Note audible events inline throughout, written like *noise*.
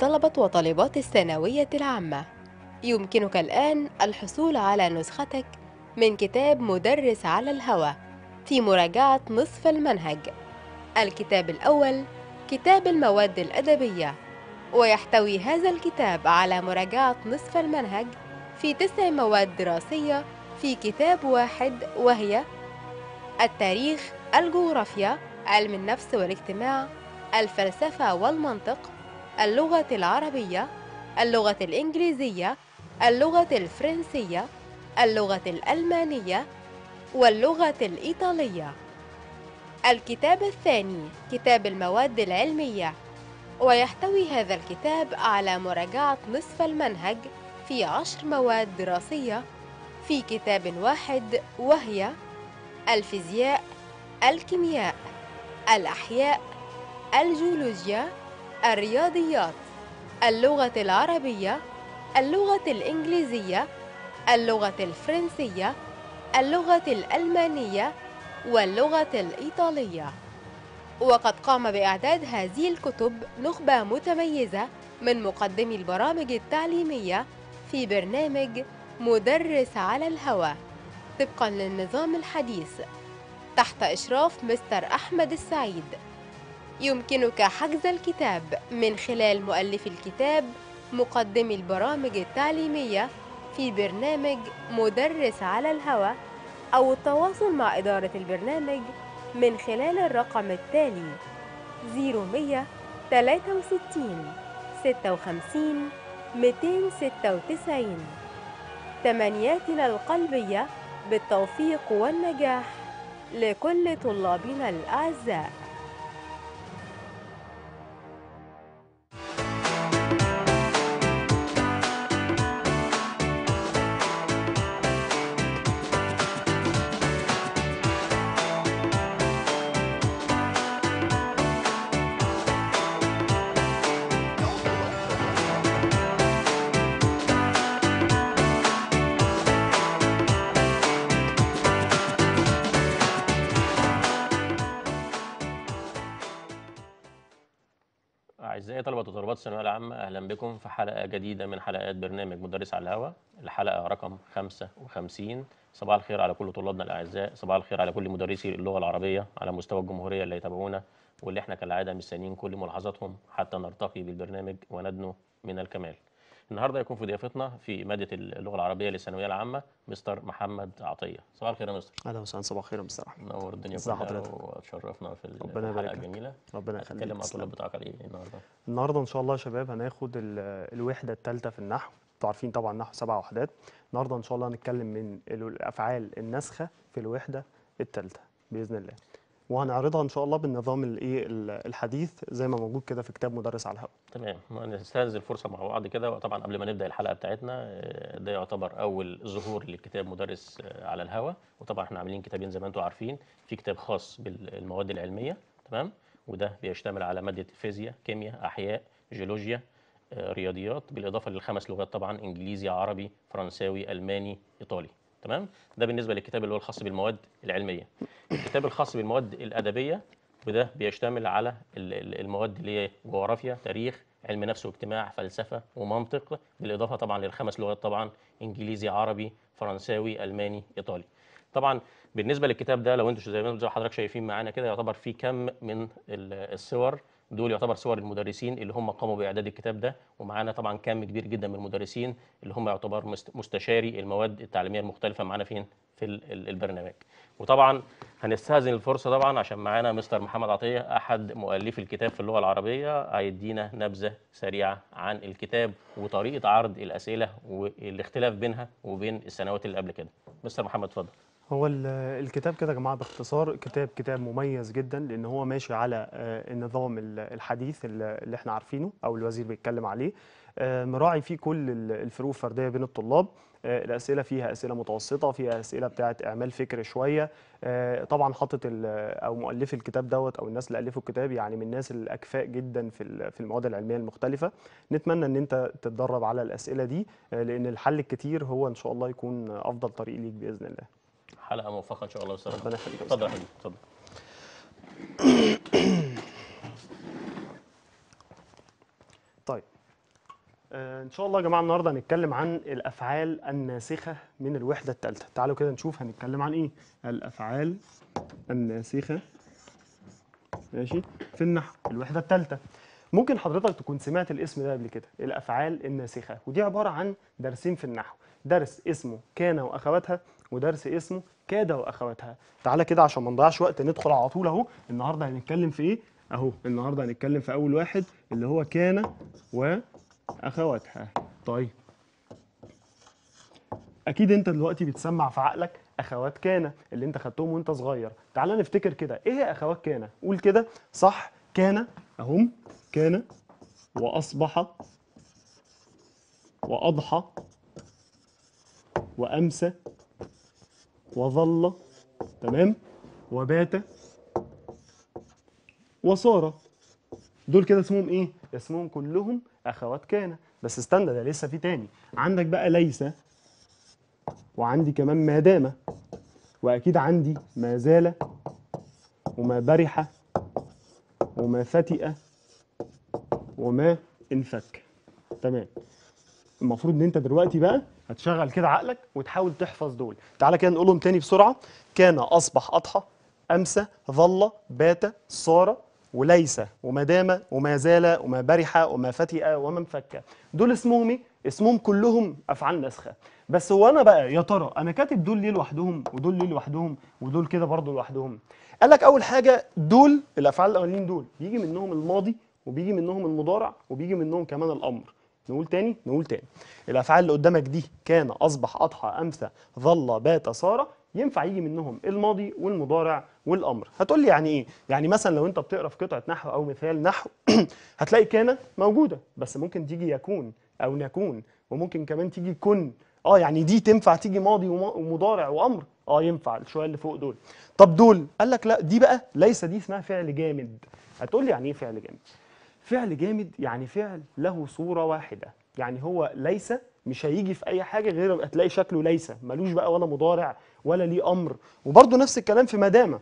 طلبة وطالبات الثانوية العامة يمكنك الآن الحصول على نسختك من كتاب مدرس على الهوى في مراجعة نصف المنهج الكتاب الأول كتاب المواد الأدبية ويحتوي هذا الكتاب على مراجعة نصف المنهج في تسع مواد دراسية في كتاب واحد وهي التاريخ، الجغرافيا، علم النفس والاجتماع، الفلسفة والمنطق، اللغة العربية اللغة الإنجليزية اللغة الفرنسية اللغة الألمانية واللغة الإيطالية الكتاب الثاني كتاب المواد العلمية ويحتوي هذا الكتاب على مراجعة نصف المنهج في عشر مواد دراسية في كتاب واحد وهي الفيزياء الكيمياء الأحياء الجيولوجيا الرياضيات اللغة العربية اللغة الإنجليزية اللغة الفرنسية اللغة الألمانية واللغة الإيطالية وقد قام بإعداد هذه الكتب نخبة متميزة من مقدمي البرامج التعليمية في برنامج مدرس على الهوى طبقا للنظام الحديث تحت إشراف مستر أحمد السعيد يمكنك حجز الكتاب من خلال مؤلف الكتاب مقدم البرامج التعليمية في برنامج مدرس على الهوى أو التواصل مع إدارة البرنامج من خلال الرقم التالي 0163 56 296 تمنياتنا القلبية بالتوفيق والنجاح لكل طلابنا الأعزاء الثانويه العامه اهلا بكم في حلقه جديده من حلقات برنامج مدرس على الهواء الحلقه رقم 55 صباح الخير على كل طلابنا الاعزاء صباح الخير على كل مدرسي اللغه العربيه على مستوى الجمهوريه اللي يتابعونا واللي احنا كالعاده مستنيين كل ملاحظاتهم حتى نرتقي بالبرنامج وندنو من الكمال النهارده يكون في ضيافتنا في ماده اللغه العربيه للثانويه العامه مستر محمد عطيه صباح الخير يا مستر اهلا وسهلا صباح الخير يا مستر احمد نور الدنيا كلها وتشرفنا في ربنا الحلقه الجميله ربنا يخليك هنتكلم مع الطلاب بتاعك على ايه النهارده النهارده ان شاء الله يا شباب هناخد الوحده الثالثه في النحو انتوا عارفين طبعا النحو سبع وحدات النهارده ان شاء الله هنتكلم من الافعال الناسخه في الوحده الثالثه باذن الله وهنعرضها ان شاء الله بالنظام الايه الحديث زي ما موجود كده في كتاب مدرس على الهواء تمام نستهز الفرصه مع بعض كده وطبعا قبل ما نبدا الحلقه بتاعتنا آه، ده يعتبر اول ظهور لكتاب مدرس آه، على الهواء وطبعا احنا عاملين كتابين زي ما انتم عارفين في كتاب خاص بالمواد العلميه تمام وده بيشتمل على ماده الفيزياء كيمياء احياء جيولوجيا آه، رياضيات بالاضافه للخمس لغات طبعا انجليزي عربي فرنساوي الماني ايطالي تمام ده بالنسبه للكتاب اللي هو الخاص بالمواد العلميه الكتاب الخاص بالمواد الادبيه وده بيشتمل على المواد اللي هي جغرافيا تاريخ علم نفس واجتماع فلسفه ومنطق بالاضافه طبعا للخمس لغات طبعا انجليزي عربي فرنساوي الماني ايطالي طبعا بالنسبه للكتاب ده لو انتم زي ما حضرتك شايفين معانا كده يعتبر فيه كم من الصور دول يعتبر صور المدرسين اللي هم قاموا باعداد الكتاب ده ومعانا طبعا كم كبير جدا من المدرسين اللي هم يعتبر مستشاري المواد التعليميه المختلفه معانا فين في البرنامج وطبعا هنستأذن الفرصه طبعا عشان معانا مستر محمد عطيه احد مؤلفي الكتاب في اللغه العربيه هيدينا نبذه سريعه عن الكتاب وطريقه عرض الاسئله والاختلاف بينها وبين السنوات اللي قبل كده مستر محمد اتفضل هو الكتاب كده يا جماعه باختصار كتاب كتاب مميز جدا لان هو ماشي على آه، النظام الحديث اللي احنا عارفينه او الوزير بيتكلم عليه آه، مراعي فيه كل الفروق الفرديه بين الطلاب آه، الاسئله فيها اسئله متوسطه فيها اسئله بتاعه اعمال فكر شويه طبعا حاطط او مؤلف الكتاب دوت او الناس اللي الفوا الكتاب يعني من الناس الاكفاء جدا في في المواد العلميه المختلفه نتمنى ان انت تتدرب على الاسئله دي لان الحل الكتير هو ان شاء الله يكون افضل طريق ليك باذن الله حلقه موفقه ان شاء الله وسلام ربنا يخليك اتفضل يا حبيبي اتفضل *coughs* طيب آه، ان شاء الله يا جماعه النهارده هنتكلم عن الافعال الناسخه من الوحده الثالثه تعالوا كده نشوف هنتكلم عن ايه الافعال الناسخه ماشي في النحو الوحده الثالثه ممكن حضرتك تكون سمعت الاسم ده قبل كده الافعال الناسخه ودي عباره عن درسين في النحو درس اسمه كان واخواتها ودرس اسمه كاد واخواتها تعالى كده عشان ما نضيعش وقت ندخل على طول اهو النهارده هنتكلم في ايه اهو النهارده هنتكلم في اول واحد اللي هو كان واخواتها طيب اكيد انت دلوقتي بتسمع في عقلك اخوات كان اللي انت خدتهم وانت صغير تعالى نفتكر كده ايه هي اخوات كان قول كده صح كان اهم كان واصبح واضحى وامسى وظل تمام وبات وصار دول كده اسمهم ايه اسمهم كلهم اخوات كان بس استنى ده لسه في تاني عندك بقى ليس وعندي كمان ما دام واكيد عندي ما زال وما برح وما فتئ وما انفك تمام المفروض ان انت دلوقتي بقى هتشغل كده عقلك وتحاول تحفظ دول تعالى كده نقولهم تاني بسرعه كان اصبح اضحى امسى ظل بات صار وليس وما دام وما زال وما برح وما فتئ وما انفك دول اسمهم ايه اسمهم كلهم افعال ناسخه بس هو انا بقى يا ترى انا كاتب دول ليه لوحدهم ودول ليه لوحدهم ودول كده برضه لوحدهم قال لك اول حاجه دول الافعال الاولين دول بيجي منهم الماضي وبيجي منهم المضارع وبيجي منهم كمان الامر نقول تاني نقول تاني الافعال اللي قدامك دي كان اصبح اضحى امسى ظل بات صار ينفع يجي منهم الماضي والمضارع والامر هتقول لي يعني ايه يعني مثلا لو انت بتقرا في قطعه نحو او مثال نحو *clears throat* هتلاقي كان موجوده بس ممكن تيجي يكون او نكون وممكن كمان تيجي كن اه يعني دي تنفع تيجي ماضي ومضارع وامر اه ينفع الشويه اللي فوق دول طب دول قال لك لا دي بقى ليس دي اسمها فعل جامد هتقول لي يعني ايه فعل جامد فعل جامد يعني فعل له صورة واحدة يعني هو ليس مش هيجي في اي حاجه غير هتلاقي شكله ليس ملوش بقى ولا مضارع ولا ليه امر وبرده نفس الكلام في مدامه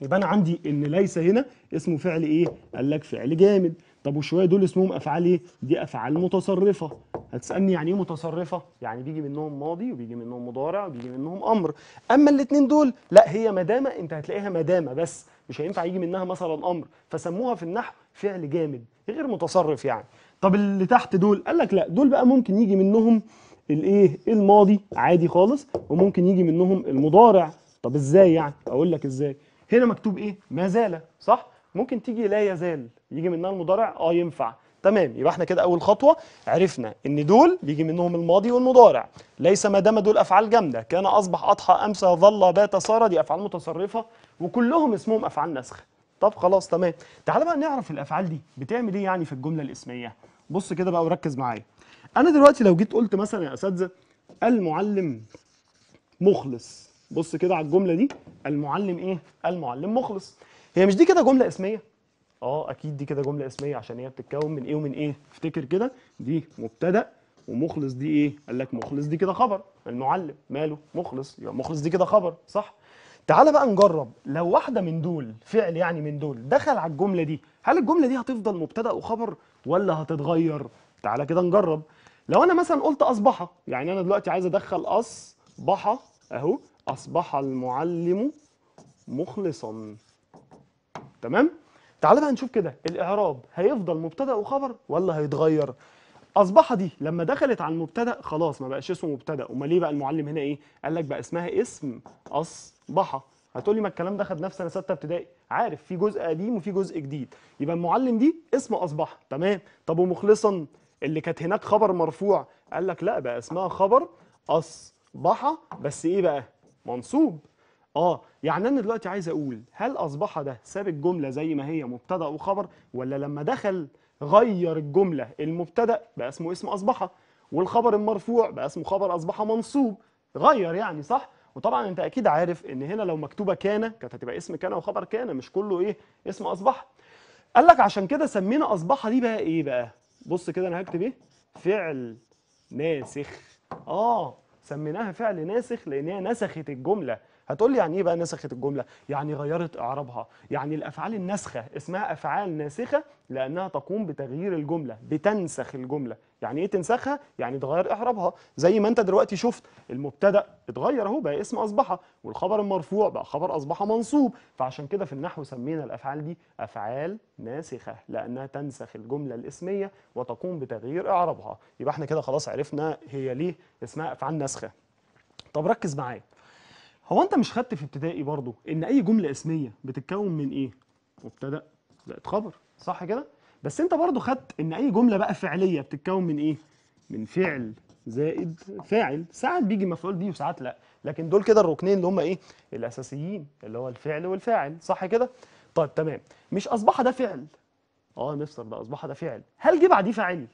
يبقى انا عندي ان ليس هنا اسمه فعل ايه قال لك فعل جامد طب وشويه دول اسمهم افعال ايه دي افعال متصرفه هتسالني يعني ايه متصرفه يعني بيجي منهم ماضي وبيجي منهم مضارع وبيجي منهم امر اما الاثنين دول لا هي مدامه انت هتلاقيها مدامه بس مش هينفع يجي منها مثلا امر فسموها في النحو فعل جامد غير متصرف يعني طب اللي تحت دول قال لك لا دول بقى ممكن يجي منهم الايه الماضي عادي خالص وممكن يجي منهم المضارع طب ازاي يعني اقول لك ازاي هنا مكتوب ايه ما زال صح ممكن تيجي لا يزال يجي منها المضارع اه ينفع تمام يبقى احنا كده اول خطوه عرفنا ان دول بيجي منهم الماضي والمضارع ليس ما دام دول افعال جامده كان اصبح اضحى امسى ظل بات سار دي افعال متصرفه وكلهم اسمهم افعال نسخه طب خلاص تمام تعال بقى نعرف الافعال دي بتعمل ايه يعني في الجمله الاسميه بص كده بقى وركز معايا انا دلوقتي لو جيت قلت مثلا يا اساتذه المعلم مخلص بص كده على الجمله دي المعلم ايه المعلم مخلص هي مش دي كده جمله اسميه اه اكيد دي كده جمله اسميه عشان هي بتتكون من ايه ومن ايه افتكر كده دي مبتدا ومخلص دي ايه قال لك مخلص دي كده خبر المعلم ماله مخلص يبقى مخلص دي كده خبر صح تعالى بقى نجرب لو واحده من دول فعل يعني من دول دخل على الجمله دي هل الجمله دي هتفضل مبتدا وخبر ولا هتتغير تعالى كده نجرب لو انا مثلا قلت اصبح يعني انا دلوقتي عايز ادخل اصبح اهو اصبح المعلم مخلصا تمام تعال بقى نشوف كده الاعراب هيفضل مبتدا وخبر ولا هيتغير اصبح دي لما دخلت على المبتدا خلاص ما بقاش اسمه مبتدا امال ليه بقى المعلم هنا ايه قال لك بقى اسمها اسم اصبح هتقولي ما الكلام ده خد نفس انا سته ابتدائي عارف في جزء قديم وفي جزء جديد يبقى المعلم دي اسم اصبح تمام طب ومخلصا اللي كانت هناك خبر مرفوع قال لك لا بقى اسمها خبر اصبح بس ايه بقى منصوب اه يعني انا دلوقتي عايز اقول هل اصبح ده ساب الجمله زي ما هي مبتدا وخبر ولا لما دخل غير الجمله المبتدا بقى اسمه اسم اصبح والخبر المرفوع بقى اسمه خبر اصبح منصوب غير يعني صح وطبعا انت اكيد عارف ان هنا لو مكتوبه كان كانت هتبقى اسم كان وخبر كان مش كله ايه اسم اصبح قال لك عشان كده سمينا اصبح دي بقى ايه بقى بص كده انا هكتب ايه فعل ناسخ اه سميناها فعل ناسخ لان هي نسخت الجمله هتقول لي يعني ايه بقى نسخت الجمله يعني غيرت اعرابها يعني الافعال الناسخه اسمها افعال ناسخه لانها تقوم بتغيير الجمله بتنسخ الجمله يعني ايه تنسخها يعني تغير اعرابها زي ما انت دلوقتي شفت المبتدا اتغير اهو بقى اسم اصبح والخبر المرفوع بقى خبر اصبح منصوب فعشان كده في النحو سمينا الافعال دي افعال ناسخه لانها تنسخ الجمله الاسميه وتقوم بتغيير اعرابها يبقى احنا كده خلاص عرفنا هي ليه اسمها افعال ناسخه طب ركز معايا هو انت مش خدت في ابتدائي برضو ان اي جمله اسميه بتتكون من ايه مبتدا زائد خبر صح كده بس انت برضو خدت ان اي جمله بقى فعليه بتتكون من ايه من فعل زائد فاعل ساعات بيجي مفعول بيه وساعات لا لكن دول كده الركنين اللي هم ايه الاساسيين اللي هو الفعل والفاعل صح كده طيب تمام مش اصبح ده فعل اه مستر ده اصبح ده فعل هل جه بعديه فاعل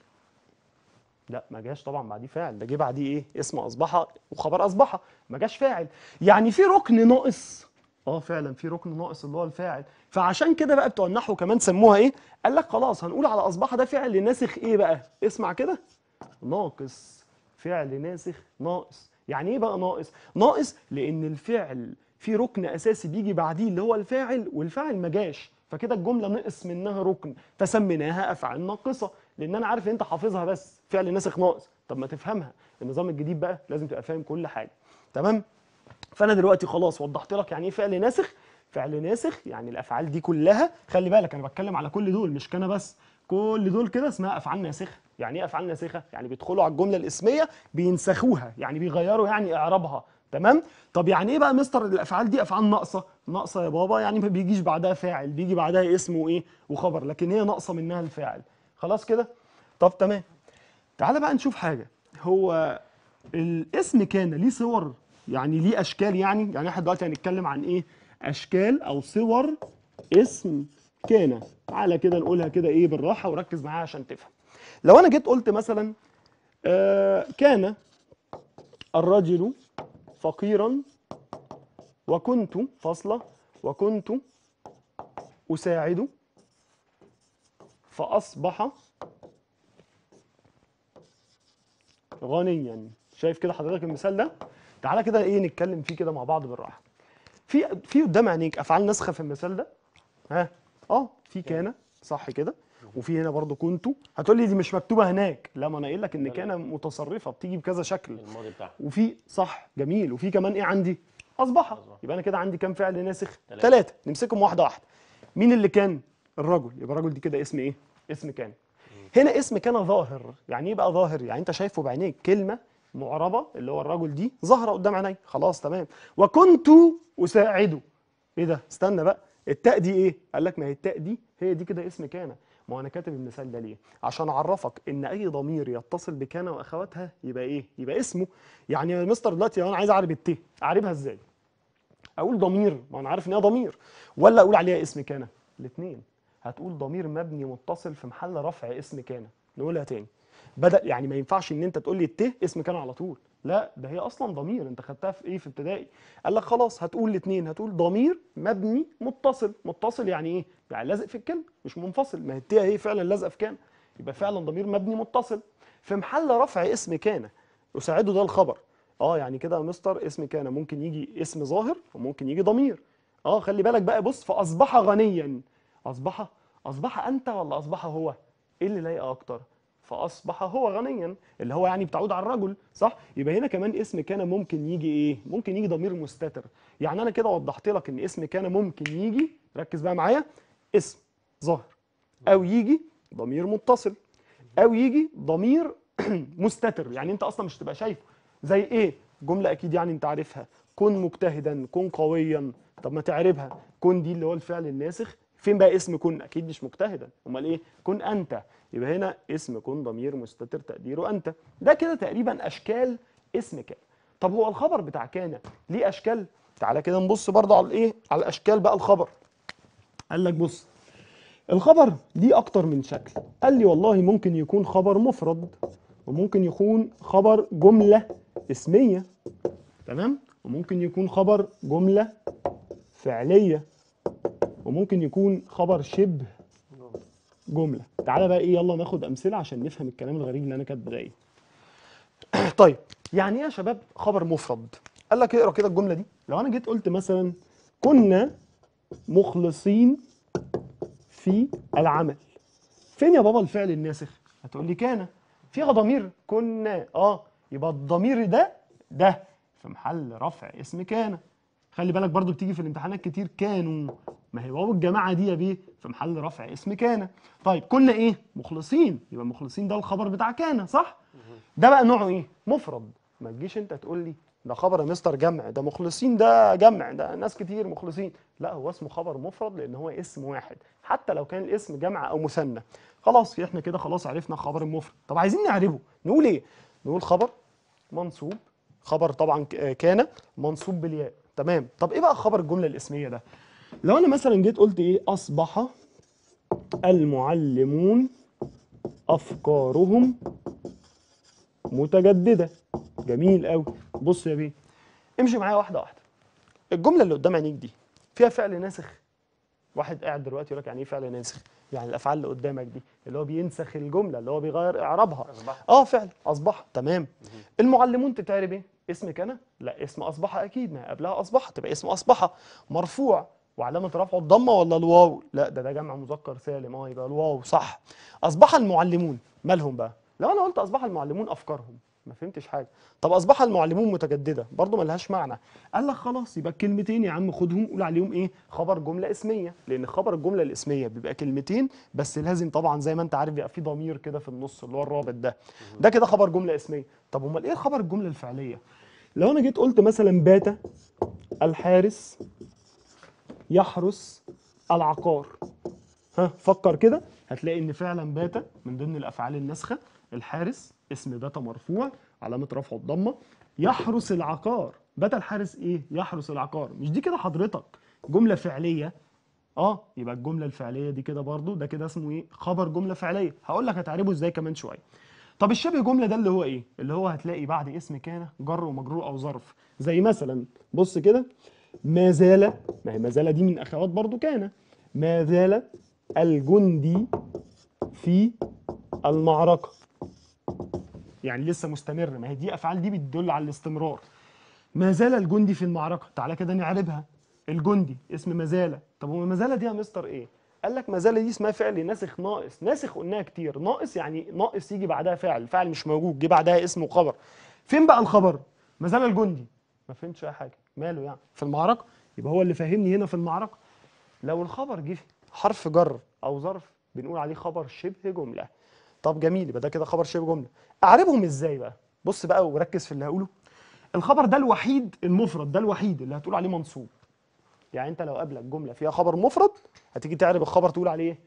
لا ما جاش طبعا بعديه فاعل ده جه بعديه ايه اسم اصبح وخبر اصبح ما جاش فاعل يعني في ركن ناقص اه فعلا في ركن ناقص اللي هو الفاعل فعشان كده بقى بتوع النحو كمان سموها ايه قال لك خلاص هنقول على اصبح ده فعل ناسخ ايه بقى اسمع كده ناقص فعل ناسخ ناقص يعني ايه بقى ناقص ناقص لان الفعل في ركن اساسي بيجي بعديه اللي هو الفاعل والفاعل ما جاش فكده الجمله نقص منها ركن فسميناها افعال ناقصه لان انا عارف ان انت حافظها بس فعل ناسخ ناقص طب ما تفهمها النظام الجديد بقى لازم تبقى فاهم كل حاجه تمام فانا دلوقتي خلاص وضحت لك يعني ايه فعل ناسخ فعل ناسخ يعني الافعال دي كلها خلي بالك انا بتكلم على كل دول مش كان بس كل دول كده اسمها افعال ناسخه يعني ايه افعال ناسخه يعني بيدخلوا على الجمله الاسميه بينسخوها يعني بيغيروا يعني اعرابها تمام طب يعني ايه بقى مستر الافعال دي افعال ناقصه ناقصه يا بابا يعني ما بيجيش بعدها فاعل بيجي بعدها اسم وايه وخبر لكن هي ناقصه منها الفاعل خلاص كده طب تمام تعالى بقى نشوف حاجه هو الاسم كان ليه صور يعني ليه اشكال يعني يعني احنا دلوقتي هنتكلم عن ايه اشكال او صور اسم كان تعالى كده نقولها كده ايه بالراحه وركز معايا عشان تفهم لو انا جيت قلت مثلا آه كان الرجل فقيرا وكنت فاصله وكنت اساعد فأصبح غنيا شايف كده حضرتك المثال ده تعالى كده ايه نتكلم فيه كده مع بعض بالراحه في في قدام عينيك افعال نسخه في المثال ده ها اه في كان صح كده وفي هنا برضو كنت هتقول لي دي مش مكتوبه هناك لا ما انا قايل لك ان كان متصرفه بتيجي بكذا شكل الماضي بتاعها وفي صح جميل وفي كمان ايه عندي اصبح يبقى انا كده عندي كام فعل ناسخ ثلاثه نمسكهم واحده واحده مين اللي كان الرجل يبقى الرجل دي كده اسم ايه اسم كان هنا اسم كان ظاهر يعني ايه بقى ظاهر يعني انت شايفه بعينيك كلمه معربه اللي هو الرجل دي ظاهره قدام عيني خلاص تمام وكنت اساعده ايه ده استنى بقى التاء دي ايه قال لك ما هي التاء دي هي دي كده اسم كان ما هو انا كاتب المثال ده ليه عشان اعرفك ان اي ضمير يتصل بكان واخواتها يبقى ايه يبقى اسمه يعني يا مستر دلوقتي لو انا عايز اعرب التاء اعربها ازاي اقول ضمير ما انا عارف ان هي ضمير ولا اقول عليها اسم كان الاثنين هتقول ضمير مبني متصل في محل رفع اسم كان نقولها تاني بدا يعني ما ينفعش ان انت تقول لي الت اسم كان على طول لا ده هي اصلا ضمير انت خدتها في ايه في ابتدائي قال لك خلاص هتقول الاثنين هتقول ضمير مبني متصل متصل يعني ايه يعني لازق في الكلمه مش منفصل ما هي هي فعلا لازقه في كان يبقى فعلا ضمير مبني متصل في محل رفع اسم كان يساعده ده الخبر اه يعني كده يا مستر اسم كان ممكن يجي اسم ظاهر وممكن يجي ضمير اه خلي بالك بقى بص فاصبح غنيا أصبح أصبح أنت ولا أصبح هو؟ إيه اللي لايق أكتر؟ فأصبح هو غنيا اللي هو يعني بتعود على الرجل صح؟ يبقى هنا كمان اسم كان ممكن يجي إيه؟ ممكن يجي ضمير مستتر يعني أنا كده وضحت لك إن اسم كان ممكن يجي ركز بقى معايا اسم ظاهر أو يجي ضمير متصل أو يجي ضمير *clears throat* مستتر يعني أنت أصلا مش تبقى شايفه زي إيه؟ جملة أكيد يعني أنت عارفها كن مجتهدا كن قويا طب ما تعربها كن دي اللي هو الفعل الناسخ فين بقى اسم كن اكيد مش مجتهدا امال ايه كن انت يبقى هنا اسم كن ضمير مستتر تقديره انت ده كده تقريبا اشكال اسم كان طب هو الخبر بتاع كان ليه اشكال تعالى كده نبص برضه على الايه على الاشكال بقى الخبر قال لك بص الخبر ليه اكتر من شكل قال لي والله ممكن يكون خبر مفرد وممكن يكون خبر جمله اسميه تمام وممكن يكون خبر جمله فعليه وممكن يكون خبر شبه جمله تعالى بقى ايه يلا ناخد امثله عشان نفهم الكلام الغريب اللي انا كاتبه ده ايه *clears throat* طيب يعني ايه يا شباب خبر مفرد قال لك اقرا كده الجمله دي لو انا جيت قلت مثلا كنا مخلصين في العمل فين يا بابا الفعل الناسخ هتقول لي كان فيها ضمير كنا اه يبقى الضمير ده ده في محل رفع اسم كان خلي بالك برضو بتيجي في الامتحانات كتير كانوا ما هي واو الجماعه دي يا بيه في محل رفع اسم كان طيب كنا ايه مخلصين يبقى مخلصين ده الخبر بتاع كان صح ده بقى نوعه ايه مفرد ما تجيش انت تقول لي ده خبر يا مستر جمع ده مخلصين ده جمع ده ناس كتير مخلصين لا هو اسمه خبر مفرد لان هو اسم واحد حتى لو كان الاسم جمع او مثنى خلاص احنا كده خلاص عرفنا خبر المفرد طب عايزين نعرفه نقول ايه نقول خبر منصوب خبر طبعا كان منصوب بالياء تمام طب ايه بقى خبر الجمله الاسميه ده لو انا مثلا جيت قلت ايه اصبح المعلمون افكارهم متجدده جميل قوي بص يا بيه امشي معايا واحده واحده الجمله اللي قدام عينيك دي فيها فعل ناسخ واحد قاعد دلوقتي يقول لك يعني ايه فعل ناسخ يعني الافعال اللي قدامك دي اللي هو بينسخ الجمله اللي هو بيغير اعرابها أصبح. اه فعلا اصبح تمام المعلمون تتعرب ايه اسمك انا لا اسم اصبح اكيد ما قبلها اصبح تبقى اسم اصبح مرفوع وعلامه رفعه الضمه ولا الواو لا ده ده جمع مذكر سالم اه يبقى الواو صح اصبح المعلمون مالهم بقى لو انا قلت اصبح المعلمون افكارهم ما فهمتش حاجه طب اصبح المعلمون متجدده برضه لهاش معنى قال لك خلاص يبقى الكلمتين يا عم خدهم قول عليهم ايه خبر جمله اسميه لان خبر الجمله الاسميه بيبقى كلمتين بس لازم طبعا زي ما انت عارف يبقى في ضمير كده في النص اللي هو الرابط ده ده كده خبر جمله اسميه طب امال ايه خبر الجمله الفعليه لو انا جيت قلت مثلا بات الحارس يحرس العقار ها فكر كده هتلاقي ان فعلا بات من ضمن الافعال الناسخه الحارس اسم بتا مرفوع علامه رفعه الضمه يحرس العقار بتا الحارس ايه يحرس العقار مش دي كده حضرتك جمله فعليه اه يبقى الجمله الفعليه دي كده برضو ده كده اسمه ايه خبر جمله فعليه هقول لك هتعربه ازاي كمان شويه طب الشبه جمله ده اللي هو ايه اللي هو هتلاقي بعد اسم كان جر ومجرور او ظرف زي مثلا بص كده ما زال ما هي ما زال دي من اخوات برضو كان ما زال الجندي في المعركه يعني لسه مستمر ما هي دي افعال دي بتدل على الاستمرار ما زال الجندي في المعركه تعالى كده نعربها الجندي اسم ما زال طب زال دي يا مستر ايه قال لك ما زال دي اسمها فعل ناسخ ناقص ناسخ قلناها كتير ناقص يعني ناقص يجي بعدها فعل فعل مش موجود جه بعدها اسم وخبر فين بقى الخبر ما زال الجندي ما فهمتش اي حاجه ماله يعني في المعركه يبقى هو اللي فاهمني هنا في المعركه لو الخبر جه حرف جر او ظرف بنقول عليه خبر شبه جمله طب جميل يبقى ده كده خبر شبه جمله اعربهم ازاي بقى بص بقى وركز في اللي هقوله الخبر ده الوحيد المفرد ده الوحيد اللي هتقول عليه منصوب يعني انت لو قابلك جمله فيها خبر مفرد هتيجي تعرب الخبر تقول عليه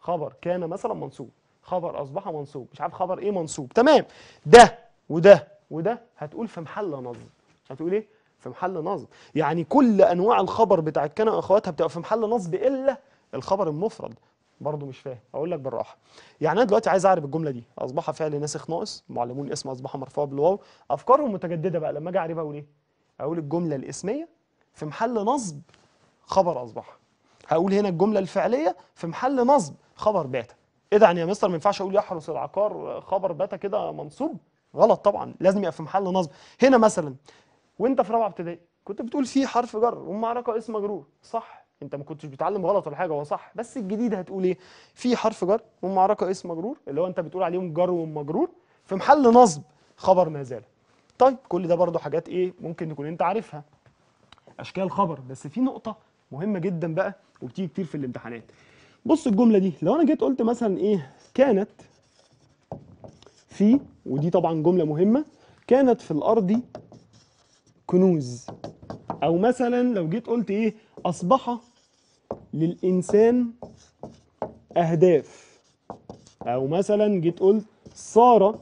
خبر كان مثلا منصوب خبر اصبح منصوب مش عارف خبر ايه منصوب تمام ده وده وده هتقول في محل نصب هتقول ايه في محل نصب يعني كل انواع الخبر بتاع كان واخواتها بتبقى في محل نصب الا الخبر المفرد برضه مش فاهم اقول لك بالراحه يعني انا دلوقتي عايز اعرب الجمله دي اصبح فعل ناسخ ناقص معلمون اسم اصبح مرفوع بالواو افكارهم متجدده بقى لما اجي اعربها اقول ايه اقول الجمله الاسميه في محل نصب خبر اصبح هقول هنا الجمله الفعليه في محل نصب خبر بات ايه ده يعني يا مستر ما ينفعش اقول يحرس العقار خبر بات كده منصوب غلط طبعا لازم يبقى في محل نصب هنا مثلا وانت في رابعه ابتدائي كنت بتقول في حرف جر ومعركه اسم مجرور صح انت ما كنتش بتعلم غلط ولا حاجه هو صح بس الجديد هتقول ايه في حرف جر ومعركه اسم مجرور اللي هو انت بتقول عليهم جر ومجرور في محل نصب خبر ما زال طيب كل ده برضو حاجات ايه ممكن تكون انت عارفها اشكال خبر بس في نقطه مهمه جدا بقى وبتيجي كتير في الامتحانات بص الجمله دي لو انا جيت قلت مثلا ايه كانت في ودي طبعا جمله مهمه كانت في الارض كنوز أو مثلا لو جيت قلت إيه أصبح للإنسان أهداف أو مثلا جيت قلت صار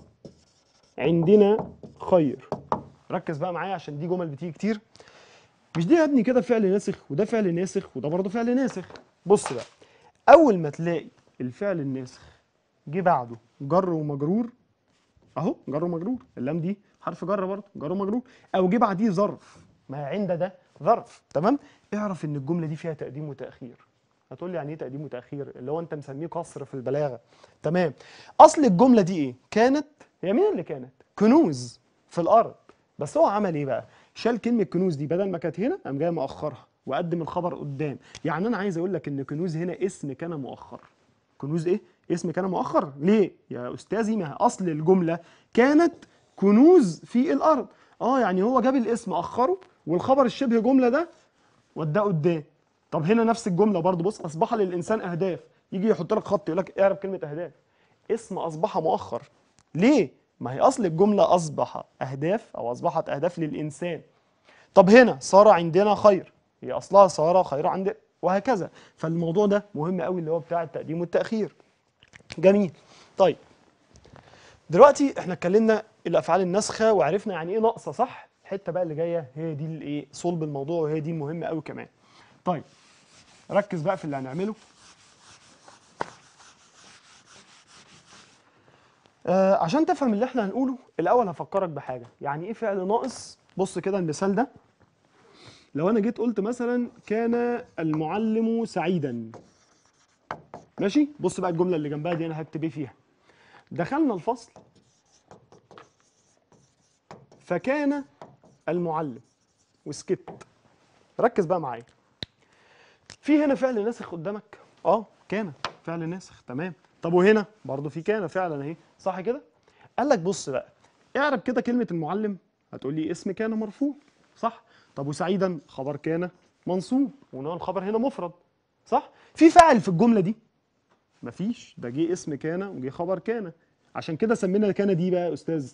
عندنا خير ركز بقى معايا عشان دي جمل بتيجي كتير مش دي يا ابني كده فعل ناسخ وده فعل ناسخ وده برضه فعل ناسخ بص بقى اول ما تلاقي الفعل الناسخ جه بعده جر ومجرور اهو جر ومجرور اللام دي حرف جر برضه جر ومجرور او جه بعديه ظرف ما عند ده ظرف تمام اعرف ان الجمله دي فيها تقديم وتاخير هتقول لي يعني ايه تقديم وتاخير اللي هو انت مسميه قصر في البلاغه تمام اصل الجمله دي ايه كانت هي مين اللي كانت كنوز في الارض بس هو عمل ايه بقى شال كلمه كنوز دي بدل ما كانت هنا قام جاي مؤخرها وقدم الخبر قدام يعني انا عايز اقول لك ان كنوز هنا اسم كان مؤخر كنوز ايه اسم كان مؤخر ليه يا استاذي ما اصل الجمله كانت كنوز في الارض اه يعني هو جاب الاسم اخره والخبر الشبه جمله ده وداه قدام طب هنا نفس الجمله برضو بص اصبح للانسان اهداف يجي يحط لك خط يقول لك اعرف كلمه اهداف اسم اصبح مؤخر ليه ما هي اصل الجمله اصبح اهداف او اصبحت اهداف للانسان طب هنا صار عندنا خير هي اصلها صار خير عند وهكذا فالموضوع ده مهم قوي اللي هو بتاع التقديم والتاخير جميل طيب دلوقتي احنا اتكلمنا الافعال الناسخه وعرفنا يعني ايه ناقصه صح الحته بقى اللي جايه هي دي الايه صلب الموضوع وهي دي المهمه قوي كمان طيب ركز بقى في اللي هنعمله آه عشان تفهم اللي احنا هنقوله الاول هفكرك بحاجه يعني ايه فعل ناقص بص كده المثال ده لو انا جيت قلت مثلا كان المعلم سعيدا ماشي بص بقى الجمله اللي جنبها دي انا هكتب ايه فيها دخلنا الفصل فكان المعلم وسكت ركز بقى معايا في هنا فعل ناسخ قدامك اه كان فعل ناسخ تمام طب وهنا برضو في كان فعلا اهي صح كده قال لك بص بقى اعرب كده كلمه المعلم هتقول لي اسم كان مرفوع صح طب وسعيدا خبر كان منصوب ونوع الخبر هنا مفرد صح في فعل في الجمله دي مفيش ده جه اسم كان وجه خبر كان عشان كده سمينا كان دي بقى يا استاذ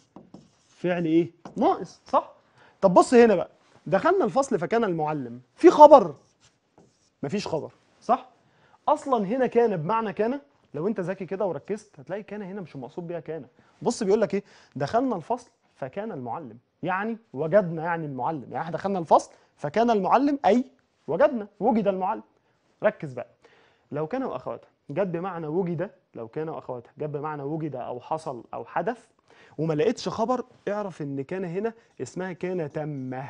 فعل ايه ناقص صح طب بص هنا بقى دخلنا الفصل فكان المعلم في خبر مفيش خبر صح اصلا هنا كان بمعنى كان لو انت ذكي كده وركزت هتلاقي كان هنا مش مقصود بيها كان بص بيقول لك ايه دخلنا الفصل فكان المعلم يعني وجدنا يعني المعلم يعني احنا دخلنا الفصل فكان المعلم اي وجدنا وجد المعلم ركز بقى لو كان واخواتها جت بمعنى وجد لو كان واخواتها جت بمعنى وجد او حصل او حدث وما لقيتش خبر اعرف ان كان هنا اسمها كان تمه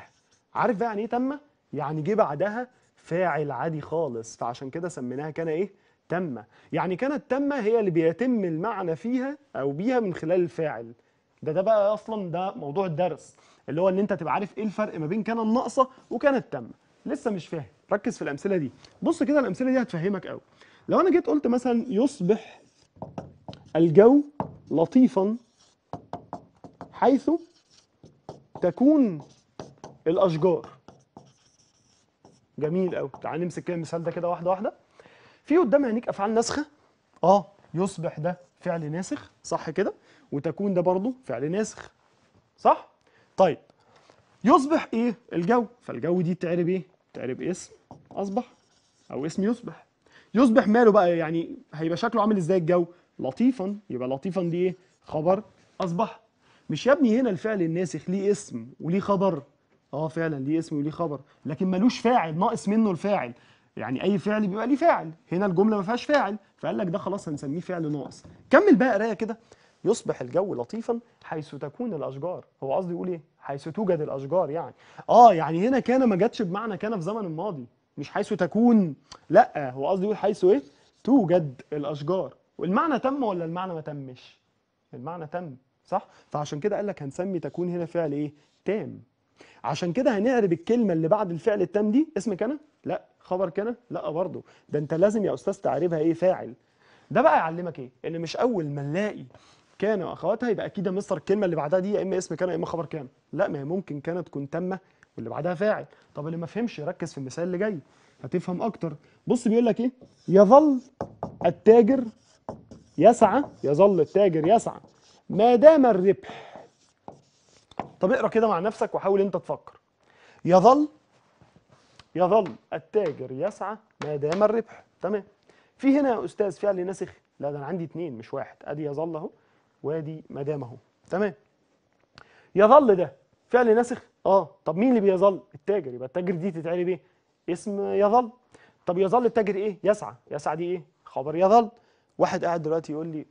عارف بقى يعني ايه تمه يعني جه بعدها فاعل عادي خالص فعشان كده سميناها كان ايه تمه يعني كانت تمه هي اللي بيتم المعنى فيها او بيها من خلال الفاعل ده ده بقى اصلا ده موضوع الدرس اللي هو ان انت تبقى عارف ايه الفرق ما بين كان الناقصه وكان التامه لسه مش فاهم ركز في الامثله دي بص كده الامثله دي هتفهمك قوي لو انا جيت قلت مثلا يصبح الجو لطيفا حيث تكون الأشجار جميل قوي تعال نمسك كده المثال ده كده واحدة واحدة في قدام عينيك أفعال ناسخة آه يصبح ده فعل ناسخ صح كده وتكون ده برضه فعل ناسخ صح؟ طيب يصبح إيه الجو فالجو دي تعرب إيه؟ تعرب اسم أصبح أو اسم يصبح يصبح ماله بقى يعني هيبقى شكله عامل إزاي الجو؟ لطيفا يبقى لطيفا دي إيه؟ خبر أصبح مش يا ابني هنا الفعل الناسخ ليه اسم وليه خبر اه فعلا ليه اسم وليه خبر لكن ملوش فاعل ناقص منه الفاعل يعني اي فعل بيبقى ليه فاعل هنا الجمله ما فيهاش فاعل فقال لك ده خلاص هنسميه فعل ناقص كمل بقى قرايه كده يصبح الجو لطيفا حيث تكون الاشجار هو قصدي يقول ايه حيث توجد الاشجار يعني اه يعني هنا كان ما جاتش بمعنى كان في زمن الماضي مش حيث تكون لا هو قصدي يقول حيث ايه توجد الاشجار والمعنى تم ولا المعنى ما تمش المعنى تم صح فعشان كده قال لك هنسمي تكون هنا فعل ايه تام عشان كده هنعرب الكلمه اللي بعد الفعل التام دي اسم كان لا خبر كان لا برضه ده انت لازم يا استاذ تعربها ايه فاعل ده بقى يعلمك ايه ان مش اول ما نلاقي كان واخواتها يبقى اكيد مستر الكلمه اللي بعدها دي يا اما اسم كان يا اما خبر كان لا ما هي ممكن كانت تكون تامه واللي بعدها فاعل طب اللي ما فهمش ركز في المثال اللي جاي هتفهم اكتر بص بيقول لك ايه يظل التاجر يسعى يظل التاجر يسعى ما دام الربح طب اقرا كده مع نفسك وحاول انت تفكر يظل يظل التاجر يسعى ما دام الربح تمام في هنا يا استاذ فعل نسخ لا ده انا عندي اثنين مش واحد ادي يظل اهو وادي ما دام اهو تمام يظل ده فعل نسخ اه طب مين اللي بيظل التاجر يبقى التاجر دي تتعرب ايه اسم يظل طب يظل التاجر ايه يسعى يسعى دي ايه خبر يظل واحد قاعد دلوقتي يقول لي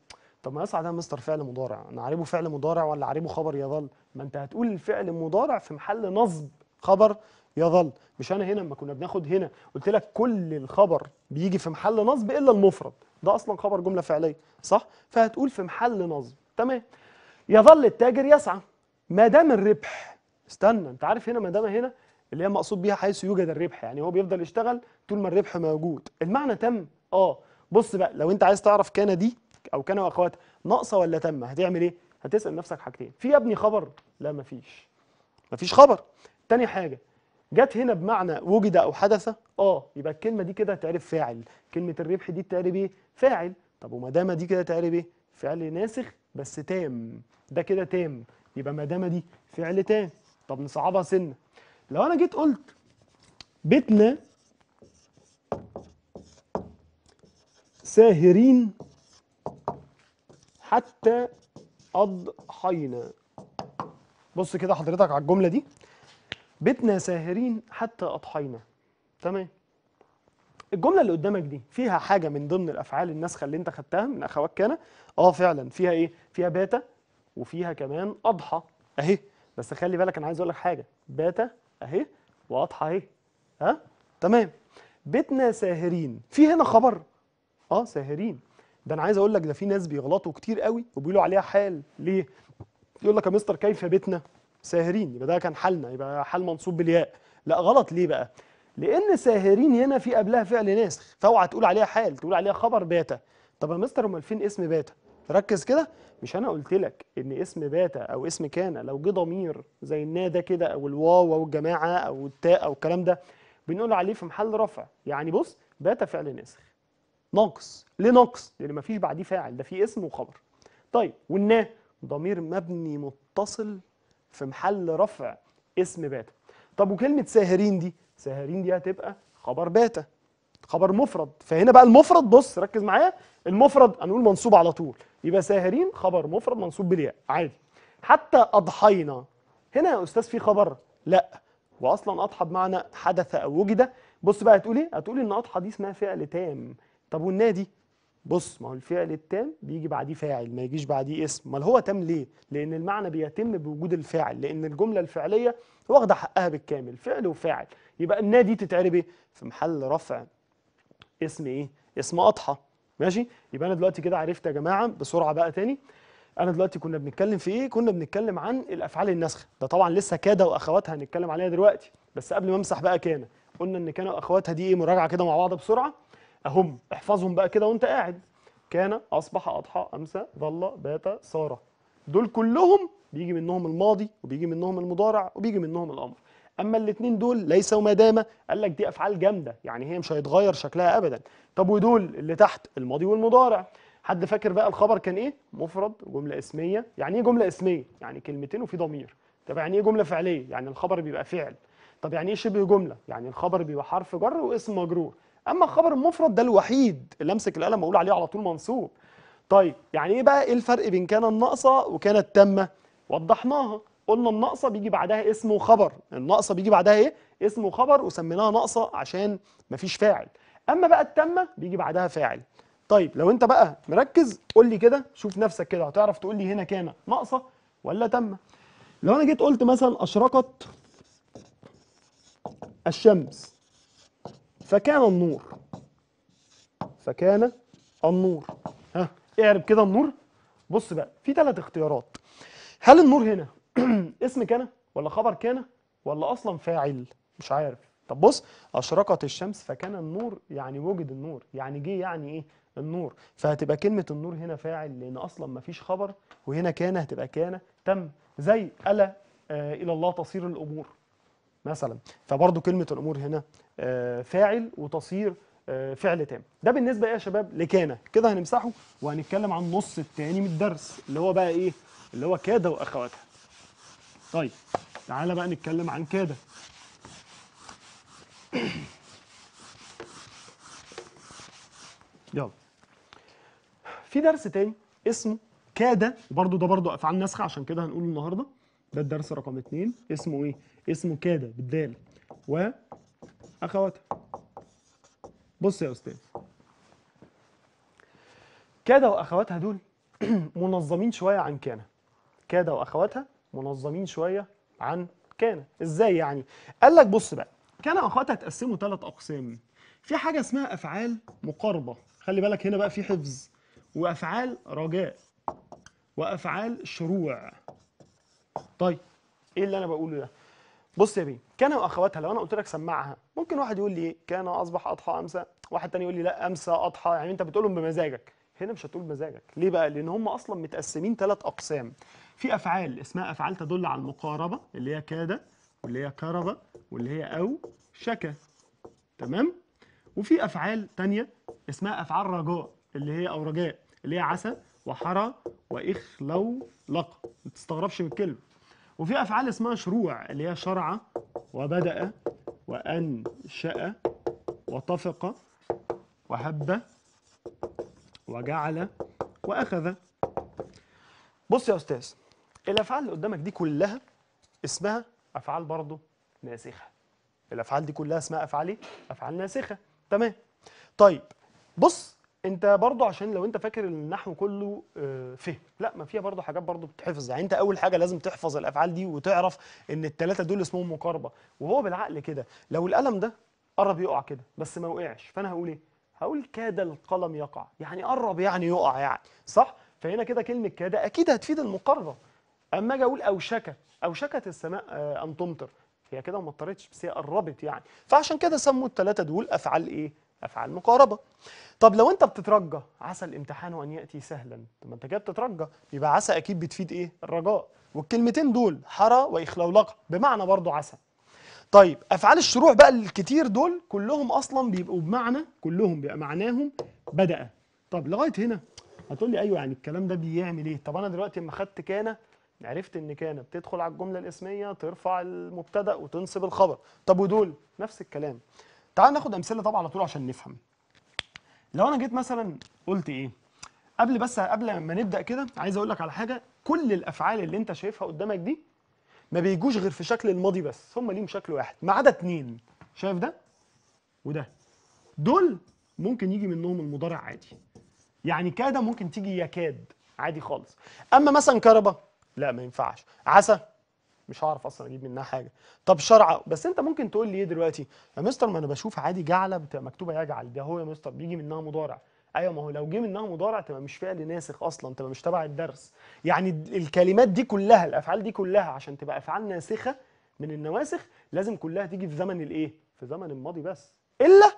طب ما يصعد ده مستر فعل مضارع انا عاربه فعل مضارع ولا عاربه خبر يظل ما انت هتقول الفعل المضارع في محل نصب خبر يظل مش انا هنا لما كنا بناخد هنا قلت لك كل الخبر بيجي في محل نصب الا المفرد ده اصلا خبر جمله فعليه صح فهتقول في محل نصب تمام يظل التاجر يسعى ما دام الربح استنى انت عارف هنا ما دام هنا اللي هي مقصود بيها حيث يوجد الربح يعني هو بيفضل يشتغل طول ما الربح موجود المعنى تم اه بص بقى لو انت عايز تعرف كان دي او كانوا اخوات ناقصه ولا تامه هتعمل ايه هتسال نفسك حاجتين في يا ابني خبر لا مفيش مفيش خبر تاني حاجه جت هنا بمعنى وجد او حدث اه يبقى الكلمه دي كده تعرف فاعل كلمه الربح دي تعرف ايه فاعل طب وما دام دي كده تعرف ايه فعل ناسخ بس تام ده كده تام يبقى ما دام دي فعل تام طب نصعبها سنه لو انا جيت قلت بيتنا ساهرين حتى أضحينا بص كده حضرتك على الجملة دي بيتنا ساهرين حتى أضحينا تمام الجملة اللي قدامك دي فيها حاجة من ضمن الأفعال الناسخة اللي أنت خدتها من أخوات كان أه فعلا فيها إيه؟ فيها باتا وفيها كمان أضحى أهي بس خلي بالك أنا عايز أقول لك حاجة باتا أهي وأضحى أهي ها؟ تمام بيتنا ساهرين في هنا خبر أه ساهرين ده انا عايز اقول لك ده في ناس بيغلطوا كتير قوي وبيقولوا عليها حال ليه يقول لك يا مستر كيف بيتنا ساهرين يبقى ده كان حالنا يبقى حال منصوب بالياء لا غلط ليه بقى لان ساهرين هنا في قبلها فعل ناسخ فاوعى تقول عليها حال تقول عليها خبر باتا طب يا مستر امال فين اسم باتا ركز كده مش انا قلت لك ان اسم باتا او اسم كان لو جه ضمير زي النا ده كده او الواو او الجماعه او التاء او الكلام ده بنقول عليه في محل رفع يعني بص باتا فعل ناسخ ناقص ليه ناقص لان يعني مفيش بعديه فاعل ده في اسم وخبر طيب والنا ضمير مبني متصل في محل رفع اسم باتا طب وكلمه ساهرين دي ساهرين دي هتبقى خبر باتا خبر مفرد فهنا بقى المفرد بص ركز معايا المفرد هنقول منصوب على طول يبقى ساهرين خبر مفرد منصوب بالياء عادي حتى اضحينا هنا يا استاذ في خبر لا واصلا اضحى بمعنى حدث او وجد بص بقى هتقول ايه هتقول ان اضحى دي اسمها فعل تام طب والنادي بص ما هو الفعل التام بيجي بعديه فاعل ما يجيش بعديه اسم امال هو تام ليه لان المعنى بيتم بوجود الفاعل لان الجمله الفعليه واخده حقها بالكامل فعل وفاعل يبقى النادي تتعرب ايه في محل رفع اسم ايه اسم اضحى ماشي يبقى انا دلوقتي كده عرفت يا جماعه بسرعه بقى تاني انا دلوقتي كنا بنتكلم في ايه كنا بنتكلم عن الافعال الناسخه ده طبعا لسه كاده واخواتها هنتكلم عليها دلوقتي بس قبل ما امسح بقى كان قلنا ان كان واخواتها دي ايه مراجعه كده مع بعض بسرعه اهم احفظهم بقى كده وانت قاعد كان اصبح اضحى امسى ظل بات سار دول كلهم بيجي منهم الماضي وبيجي منهم المضارع وبيجي منهم الامر اما الاثنين دول ليس وما دام قال لك دي افعال جامده يعني هي مش هيتغير شكلها ابدا طب ودول اللي تحت الماضي والمضارع حد فاكر بقى الخبر كان ايه مفرد جمله اسميه يعني ايه جمله اسميه يعني كلمتين وفي ضمير طب يعني ايه جمله فعليه يعني الخبر بيبقى فعل طب يعني ايه شبه جمله يعني الخبر بيبقى حرف جر واسم مجرور اما الخبر المفرد ده الوحيد اللي امسك القلم واقول عليه على طول منصوب طيب يعني ايه بقى ايه الفرق بين كان الناقصه وكانت تامه وضحناها قلنا الناقصه بيجي بعدها اسمه خبر الناقصه بيجي بعدها ايه اسمه خبر وسميناها ناقصه عشان مفيش فاعل اما بقى التامه بيجي بعدها فاعل طيب لو انت بقى مركز قول لي كده شوف نفسك كده هتعرف تقول لي هنا كان ناقصه ولا تامه لو انا جيت قلت مثلا اشرقت الشمس فكان النور فكان النور ها اعرب كده النور بص بقى في ثلاث اختيارات هل النور هنا *clears throat* اسم كان ولا خبر كان ولا اصلا فاعل مش عارف طب بص اشرقت الشمس فكان النور يعني وجد النور يعني جه يعني ايه النور فهتبقى كلمة النور هنا فاعل لأن أصلا ما فيش خبر وهنا كان هتبقى كان تم زي ألا آه إلى الله تصير الأمور مثلا فبرضه كلمه الامور هنا آه، فاعل وتصير آه، فعل تام ده بالنسبه ايه يا شباب لكان كده هنمسحه وهنتكلم عن النص التاني من الدرس اللي هو بقى ايه اللي هو كاد واخواتها طيب تعالى بقى نتكلم عن كاد يلا في درس تاني اسمه كاد برضو ده برضو افعال نسخة عشان كده هنقوله النهارده ده الدرس رقم اتنين اسمه ايه؟ اسمه كادة بالدال وأخواتها بص يا أستاذ كادة وأخواتها دول *clears throat* منظمين شوية عن كانة كادة وأخواتها منظمين شوية عن كانة إزاي يعني؟ قال لك بص بقى كانة وأخواتها اتقسموا ثلاث أقسام في حاجة اسمها أفعال مقاربة خلي بالك هنا بقى في حفظ وأفعال رجاء وأفعال شروع طيب ايه اللي انا بقوله ده بص يا بيه كان واخواتها لو انا قلت لك سمعها ممكن واحد يقول لي ايه كان اصبح اضحى امسى واحد تاني يقول لي لا امسى اضحى يعني انت بتقولهم بمزاجك هنا مش هتقول مزاجك ليه بقى لان هم اصلا متقسمين ثلاث اقسام في افعال اسمها افعال تدل على المقاربه اللي هي كاد واللي هي كرب واللي هي او شكا تمام وفي افعال ثانيه اسمها افعال رجاء اللي هي او رجاء اللي هي عسى وحرى لق ما تستغربش من الكلمه وفي افعال اسمها شروع اللي هي شرع وبدا وانشا وطفق وهب وجعل واخذ بص يا استاذ الافعال اللي قدامك دي كلها اسمها افعال برضه ناسخه الافعال دي كلها اسمها افعال ايه افعال ناسخه تمام طيب بص انت برضه عشان لو انت فاكر النحو كله آه، فهم لا ما فيها برضه حاجات برضه بتحفظ يعني انت اول حاجه لازم تحفظ الافعال دي وتعرف ان الثلاثه دول اسمهم مقاربه وهو بالعقل كده لو القلم ده قرب يقع كده بس ما وقعش فانا هقول ايه هقول كاد القلم يقع يعني قرب يعني يقع يعني صح فهنا كده كلمه كاد اكيد هتفيد المقاربه اما اجي اقول اوشكت اوشكت السماء آه، ان تمطر هي كده ما مطرتش بس هي قربت يعني فعشان كده سموا الثلاثه دول افعال ايه افعال مقاربه طب لو انت بتترجى عسى الامتحان ان ياتي سهلا طب ما انت كده بتترجى يبقى عسى اكيد بتفيد ايه الرجاء والكلمتين دول حرى واخلولقه بمعنى برضو عسى طيب افعال الشروع بقى الكتير دول كلهم اصلا بيبقوا بمعنى كلهم بيبقى معناهم بدا طب لغايه هنا هتقول لي ايوه يعني الكلام ده بيعمل ايه طب انا دلوقتي اما خدت كان عرفت ان كان بتدخل على الجمله الاسميه ترفع المبتدا وتنصب الخبر طب ودول نفس الكلام تعال ناخد امثله طبعا على طول عشان نفهم لو انا جيت مثلا قلت ايه قبل بس قبل ما نبدا كده عايز اقول لك على حاجه كل الافعال اللي انت شايفها قدامك دي ما بيجوش غير في شكل الماضي بس هم ليهم شكل واحد ما عدا اتنين شايف ده وده دول ممكن يجي منهم المضارع عادي يعني كاد ممكن تيجي يكاد عادي خالص اما مثلا كربه لا ما ينفعش عسى مش هعرف اصلا اجيب منها حاجه طب شرع بس انت ممكن تقول لي ايه دلوقتي يا مستر ما انا بشوف عادي جعله بتبقى مكتوبه يجعل ده هو يا مستر بيجي منها مضارع ايوه ما هو لو جه منها مضارع تبقى مش فعل ناسخ اصلا تبقى مش تبع الدرس يعني الكلمات دي كلها الافعال دي كلها عشان تبقى افعال ناسخه من النواسخ لازم كلها تيجي في زمن الايه في زمن الماضي بس الا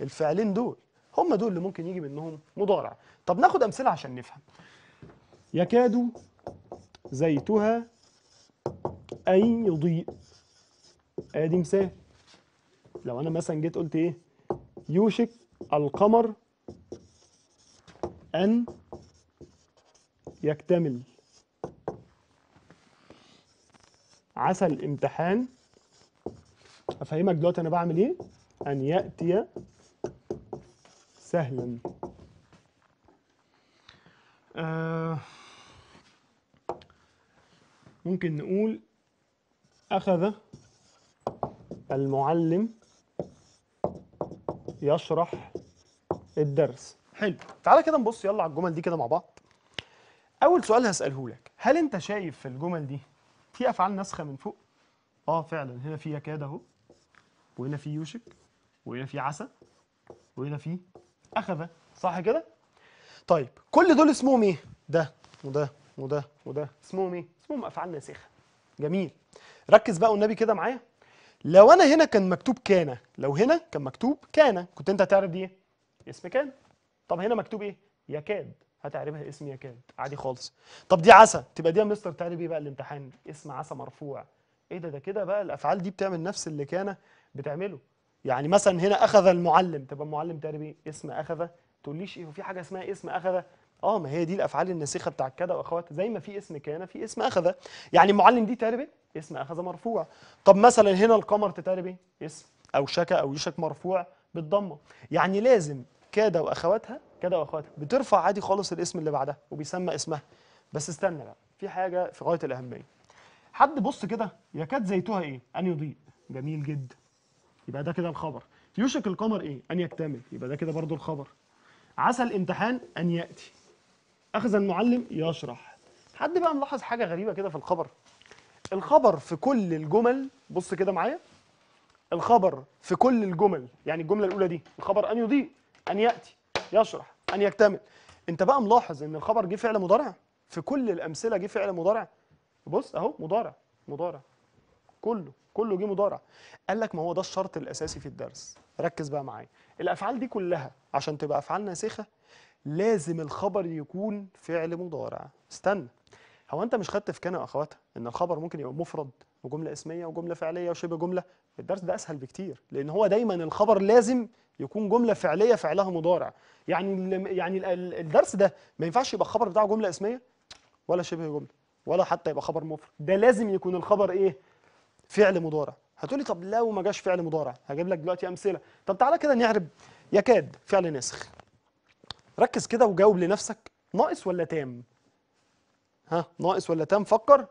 الفعلين دول هم دول اللي ممكن يجي منهم مضارع طب ناخد امثله عشان نفهم يكاد زيتها أن يضيء أدي آه، مثال لو أنا مثلا جيت قلت إيه يوشك القمر أن يكتمل عسى الامتحان أفهمك دلوقتي أنا بعمل إيه أن يأتي سهلا آه ممكن نقول أخذ المعلم يشرح الدرس حلو تعالى كده نبص يلا على الجمل دي كده مع بعض أول سؤال هسأله لك هل أنت شايف في الجمل دي في أفعال ناسخة من فوق؟ آه فعلا هنا في يكاد أهو وهنا في يوشك وهنا في عسى وهنا في أخذ صح كده؟ طيب كل دول اسمهم إيه؟ ده وده وده وده اسمهم إيه؟ اسمهم أفعال ناسخة جميل ركز بقى والنبي كده معايا لو انا هنا كان مكتوب كان لو هنا كان مكتوب كان كنت انت هتعرف دي ايه اسم كان طب هنا مكتوب ايه يكاد هتعرفها اسم يكاد عادي خالص طب دي عسى تبقى دي يا مستر تعرف ايه بقى الامتحان اسم عسى مرفوع ايه ده ده كده بقى الافعال دي بتعمل نفس اللي كان بتعمله يعني مثلا هنا اخذ المعلم تبقى المعلم تعرف ايه اسم اخذ تقوليش ايه وفي حاجه اسمها اسم اخذ اه ما هي دي الافعال النسيخه بتاع كده واخواتها زي ما في اسم كان في اسم اخذ يعني المعلم دي تعرف ايه اسم أخذ مرفوع طب مثلا هنا القمر تتقلب إيه؟ اسم أو شكا أو يشك مرفوع بالضمة يعني لازم كاد وأخواتها كاد وأخواتها بترفع عادي خالص الاسم اللي بعدها وبيسمى اسمها بس استنى بقى في حاجة في غاية الأهمية حد بص كده يكاد زيتها إيه؟ أن يضيء جميل جدا يبقى ده كده الخبر يوشك القمر إيه؟ أن يكتمل يبقى ده كده برضو الخبر عسى الامتحان أن يأتي أخذ المعلم يشرح حد بقى ملاحظ حاجة غريبة كده في الخبر الخبر في كل الجمل بص كده معايا الخبر في كل الجمل يعني الجمله الاولى دي الخبر ان يضيء ان ياتي يشرح ان يكتمل انت بقى ملاحظ ان الخبر جه فعل مضارع في كل الامثله جه فعل مضارع بص اهو مضارع مضارع كله كله جه مضارع قال لك ما هو ده الشرط الاساسي في الدرس ركز بقى معايا الافعال دي كلها عشان تبقى افعال ناسخه لازم الخبر يكون فعل مضارع استنى هو انت مش خدت في كان اخواتها ان الخبر ممكن يبقى مفرد وجمله اسميه وجمله فعليه وشبه جمله الدرس ده اسهل بكتير لان هو دايما الخبر لازم يكون جمله فعليه فعلها مضارع يعني يعني الدرس ده ما ينفعش يبقى الخبر بتاعه جمله اسميه ولا شبه جمله ولا حتى يبقى خبر مفرد ده لازم يكون الخبر ايه فعل مضارع هتقولي طب لو ما جاش فعل مضارع هجيب لك دلوقتي امثله طب تعالى كده نعرب يكاد فعل ناسخ ركز كده وجاوب لنفسك ناقص ولا تام ها ناقص ولا تام فكر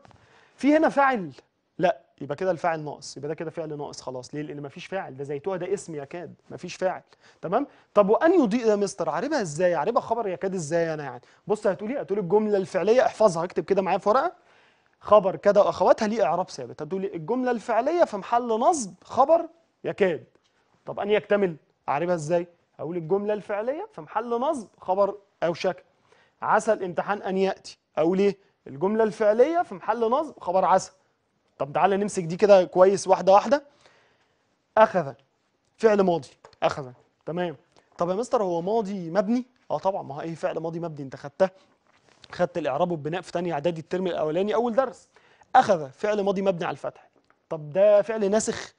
في هنا فاعل لا يبقى كده الفاعل ناقص يبقى ده كده فعل ناقص خلاص ليه لان مفيش فاعل ده زيتوها ده اسم يكاد مفيش فاعل تمام طب وان يضيء ده مستر عاربها ازاي عاربها خبر يكاد ازاي انا يعني بص هتقولي إيه؟ هتقولي الجمله الفعليه احفظها اكتب كده معايا في ورقه خبر كده واخواتها ليه اعراب ثابت هتقولي الجمله الفعليه في محل نصب خبر يكاد طب ان يكتمل اعربها ازاي هقول الجمله الفعليه في محل نصب خبر او شكل عسى الامتحان ان ياتي او ليه الجمله الفعليه في محل نصب خبر عسى طب تعالى نمسك دي كده كويس واحده واحده اخذ فعل ماضي اخذ تمام طب يا مستر هو ماضي مبني اه طبعا ما هو ايه فعل ماضي مبني انت خدته خدت الاعراب والبناء في ثاني اعدادي الترم الاولاني اول درس اخذ فعل ماضي مبني على الفتح طب ده فعل ناسخ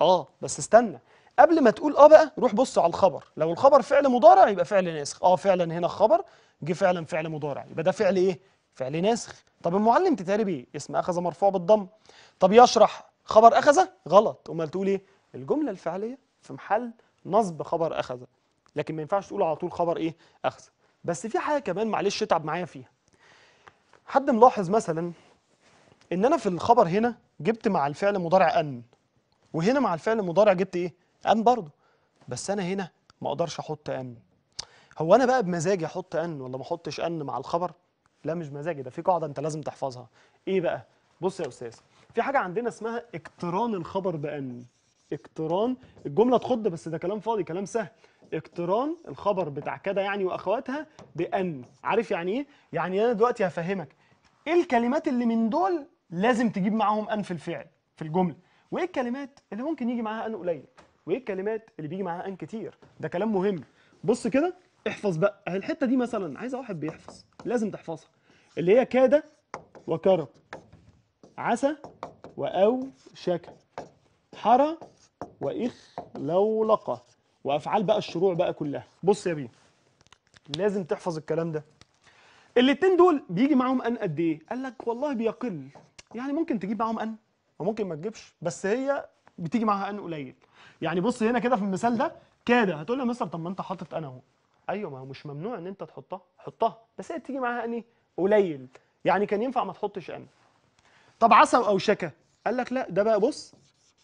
اه بس استنى قبل ما تقول اه بقى روح بص على الخبر لو الخبر فعل مضارع يبقى فعل ناسخ اه فعلا هنا خبر جه فعلا فعل مضارع يبقى ده فعل ايه فعل ناسخ طب المعلم تتقالي بيه اسم اخذ مرفوع بالضم طب يشرح خبر اخذ غلط امال تقول ايه الجمله الفعليه في محل نصب خبر اخذ لكن ما ينفعش تقول على طول خبر ايه اخذ بس في حاجه كمان معلش اتعب معايا فيها حد ملاحظ مثلا ان انا في الخبر هنا جبت مع الفعل مضارع ان وهنا مع الفعل المضارع جبت ايه ان برضه بس انا هنا ما اقدرش احط ان هو انا بقى بمزاجي احط ان ولا ما احطش ان مع الخبر لا مش مزاجي ده في قاعده انت لازم تحفظها ايه بقى بص يا استاذ في حاجه عندنا اسمها اقتران الخبر بان اقتران الجمله تخض بس ده كلام فاضي كلام سهل اقتران الخبر بتاع كده يعني واخواتها بان عارف يعني ايه يعني انا دلوقتي هفهمك ايه الكلمات اللي من دول لازم تجيب معاهم ان في الفعل في الجمله وايه الكلمات اللي ممكن يجي معاها ان قليل وايه الكلمات اللي بيجي معاها ان كتير ده كلام مهم بص كده احفظ بقى الحته دي مثلا عايز واحد بيحفظ لازم تحفظها اللي هي كاد وكر عسى وأوشك حرى لقى وأفعال بقى الشروع بقى كلها بص يا بيه لازم تحفظ الكلام ده الاتنين دول بيجي معاهم أن قد إيه؟ قال لك والله بيقل يعني ممكن تجيب معاهم أن وممكن ما تجيبش بس هي بتيجي معاها أن قليل يعني بص هنا كده في المثال ده كاد هتقول لي يا مستر طب ما أنت حاطط أنا أهو ايوه ما هو مش ممنوع ان انت تحطها حطها بس هي بتيجي معاها ان إيه؟ قليل يعني كان ينفع ما تحطش ان طب عسى او شكا قال لك لا ده بقى بص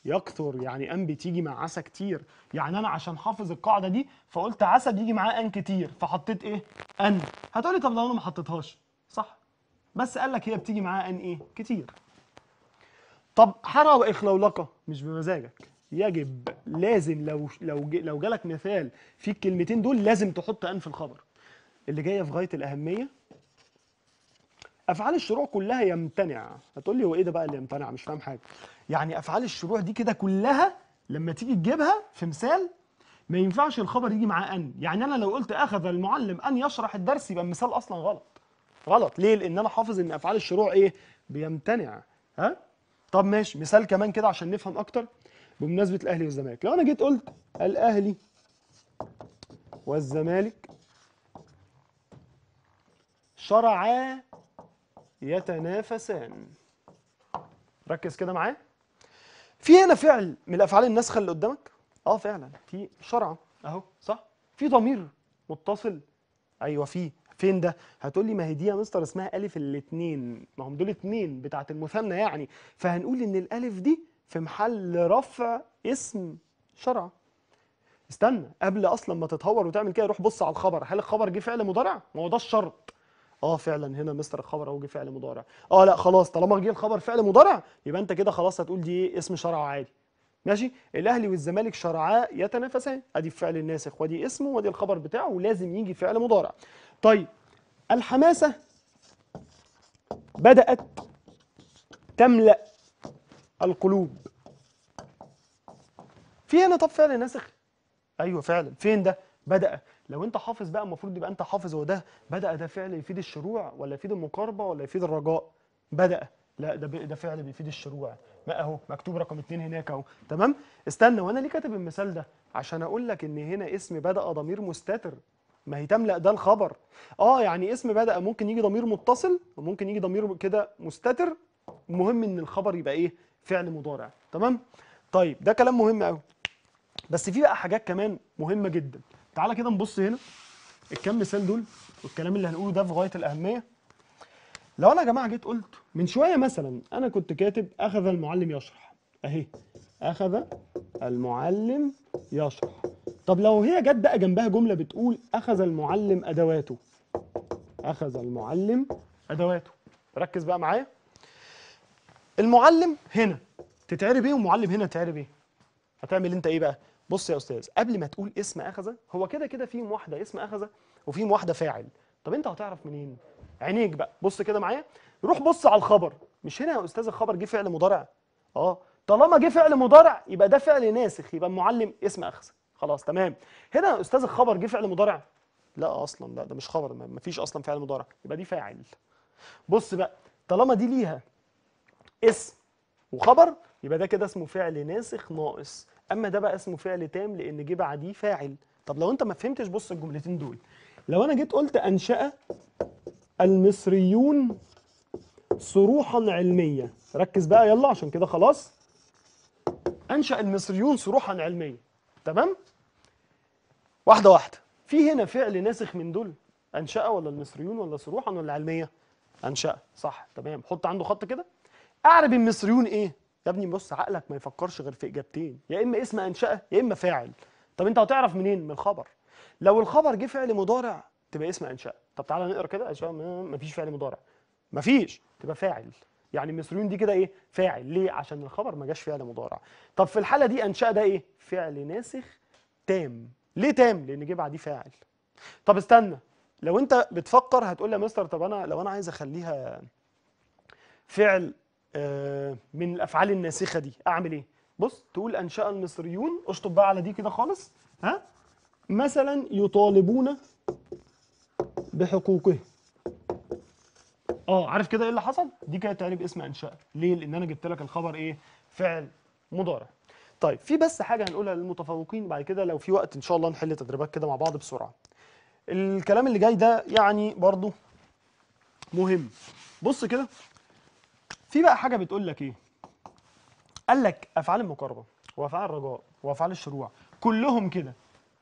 يكثر يعني ان بتيجي مع عسى كتير يعني انا عشان حافظ القاعده دي فقلت عسى بيجي معاه ان كتير فحطيت ايه ان هتقولي طب لو انا ما حطيتهاش صح بس قال لك هي بتيجي معاها ان ايه كتير طب حرى واخلولقه مش بمزاجك يجب لازم لو لو لو جالك مثال في الكلمتين دول لازم تحط ان في الخبر اللي جايه في غايه الاهميه افعال الشروع كلها يمتنع هتقول لي هو ايه ده بقى اللي يمتنع مش فاهم حاجه يعني افعال الشروع دي كده كلها لما تيجي تجيبها في مثال ما ينفعش الخبر يجي معاه ان يعني انا لو قلت اخذ المعلم ان يشرح الدرس يبقى المثال اصلا غلط غلط ليه لان انا حافظ ان افعال الشروع ايه بيمتنع ها طب ماشي مثال كمان كده عشان نفهم اكتر بمناسبه الاهلي والزمالك لو انا جيت قلت الاهلي والزمالك شرعا يتنافسان ركز كده معايا في هنا فعل من الافعال النسخه اللي قدامك اه فعلا في شرع اهو صح في ضمير متصل ايوه في فين ده هتقول لي ما هي دي يا مستر اسمها الف الاثنين ما هم دول اثنين بتاعه المثنى يعني فهنقول ان الالف دي في محل رفع اسم شرع استنى قبل اصلا ما تتهور وتعمل كده روح بص على الخبر هل الخبر جه فعل مضارع ما هو ده الشرط اه فعلا هنا مستر الخبر اهو جه فعل مضارع اه لا خلاص طالما جه الخبر فعل مضارع يبقى انت كده خلاص هتقول دي اسم شرع عادي ماشي الاهلي والزمالك شرعاء يتنافسان ادي الفعل الناسخ ودي اسمه ودي الخبر بتاعه ولازم يجي فعل مضارع طيب الحماسه بدات تملا القلوب في هنا طب فعل ناسخ ايوه فعلا فين ده بدا لو انت حافظ بقى المفروض يبقى انت حافظ هو ده بدا ده فعل يفيد الشروع ولا يفيد المقاربه ولا يفيد الرجاء بدا لا ده ده فعل بيفيد الشروع ما اهو مكتوب رقم اتنين هناك اهو تمام استنى وانا ليه كاتب المثال ده عشان اقول لك ان هنا اسم بدا ضمير مستتر ما هي تملا ده الخبر اه يعني اسم بدا ممكن يجي ضمير متصل وممكن يجي ضمير كده مستتر المهم ان الخبر يبقى ايه فعل مضارع تمام طيب ده كلام مهم قوي بس في بقى حاجات كمان مهمه جدا تعالى كده نبص هنا الكم مثال دول والكلام اللي هنقوله ده في غايه الاهميه لو انا يا جماعه جيت قلت من شويه مثلا انا كنت كاتب اخذ المعلم يشرح اهي اخذ المعلم يشرح طب لو هي جت بقى جنبها جمله بتقول اخذ المعلم ادواته اخذ المعلم ادواته ركز بقى معايا المعلم هنا تتعرب ايه والمعلم هنا تتعرب ايه هتعمل انت ايه بقى بص يا استاذ قبل ما تقول اسم اخذ هو كده كده في واحده اسم اخذ وفي واحده فاعل طب انت هتعرف منين عينيك بقى بص كده معايا روح بص على الخبر مش هنا يا استاذ الخبر جه فعل مضارع اه طالما جه فعل مضارع يبقى ده فعل ناسخ يبقى المعلم اسم اخذ خلاص تمام هنا يا استاذ الخبر جه فعل مضارع لا اصلا لا ده مش خبر ما فيش اصلا فعل مضارع يبقى دي فاعل بص بقى طالما دي ليها اسم وخبر يبقى ده كده اسمه فعل ناسخ ناقص اما ده بقى اسمه فعل تام لان جه بعديه فاعل طب لو انت ما فهمتش بص الجملتين دول لو انا جيت قلت انشأ المصريون صروحا علميه ركز بقى يلا عشان كده خلاص انشأ المصريون صروحا علميه تمام واحده واحده في هنا فعل ناسخ من دول انشأ ولا المصريون ولا صروحا ولا علميه انشأ صح تمام حط عنده خط كده اعرب المصريون ايه يا ابني بص عقلك ما يفكرش غير في اجابتين يا اما اسم انشاه يا اما فاعل طب انت هتعرف منين من الخبر لو الخبر جه فعل مضارع تبقى اسم انشاه طب تعالى نقرا كده اشياء مفيش فعل مضارع مفيش تبقى فاعل يعني المصريون دي كده ايه فاعل ليه عشان الخبر ما جاش فعل مضارع طب في الحاله دي انشا ده ايه فعل ناسخ تام ليه تام لان جه بعديه فاعل طب استنى لو انت بتفكر هتقول لي يا مستر طب انا لو انا عايز اخليها فعل آه، من الافعال الناسخه دي اعمل ايه بص تقول انشا المصريون اشطب بقى على دي كده خالص ها مثلا يطالبون بحقوقه اه عارف كده ايه اللي حصل دي كانت تعريف اسم انشا ليه لان انا جبت لك الخبر ايه فعل مضارع طيب في بس حاجه هنقولها للمتفوقين بعد كده لو في وقت ان شاء الله نحل تدريبات كده مع بعض بسرعه الكلام اللي جاي ده يعني برضو مهم بص كده في بقى حاجه بتقول لك ايه قال لك افعال المقاربه وافعال الرجاء وافعال الشروع كلهم كده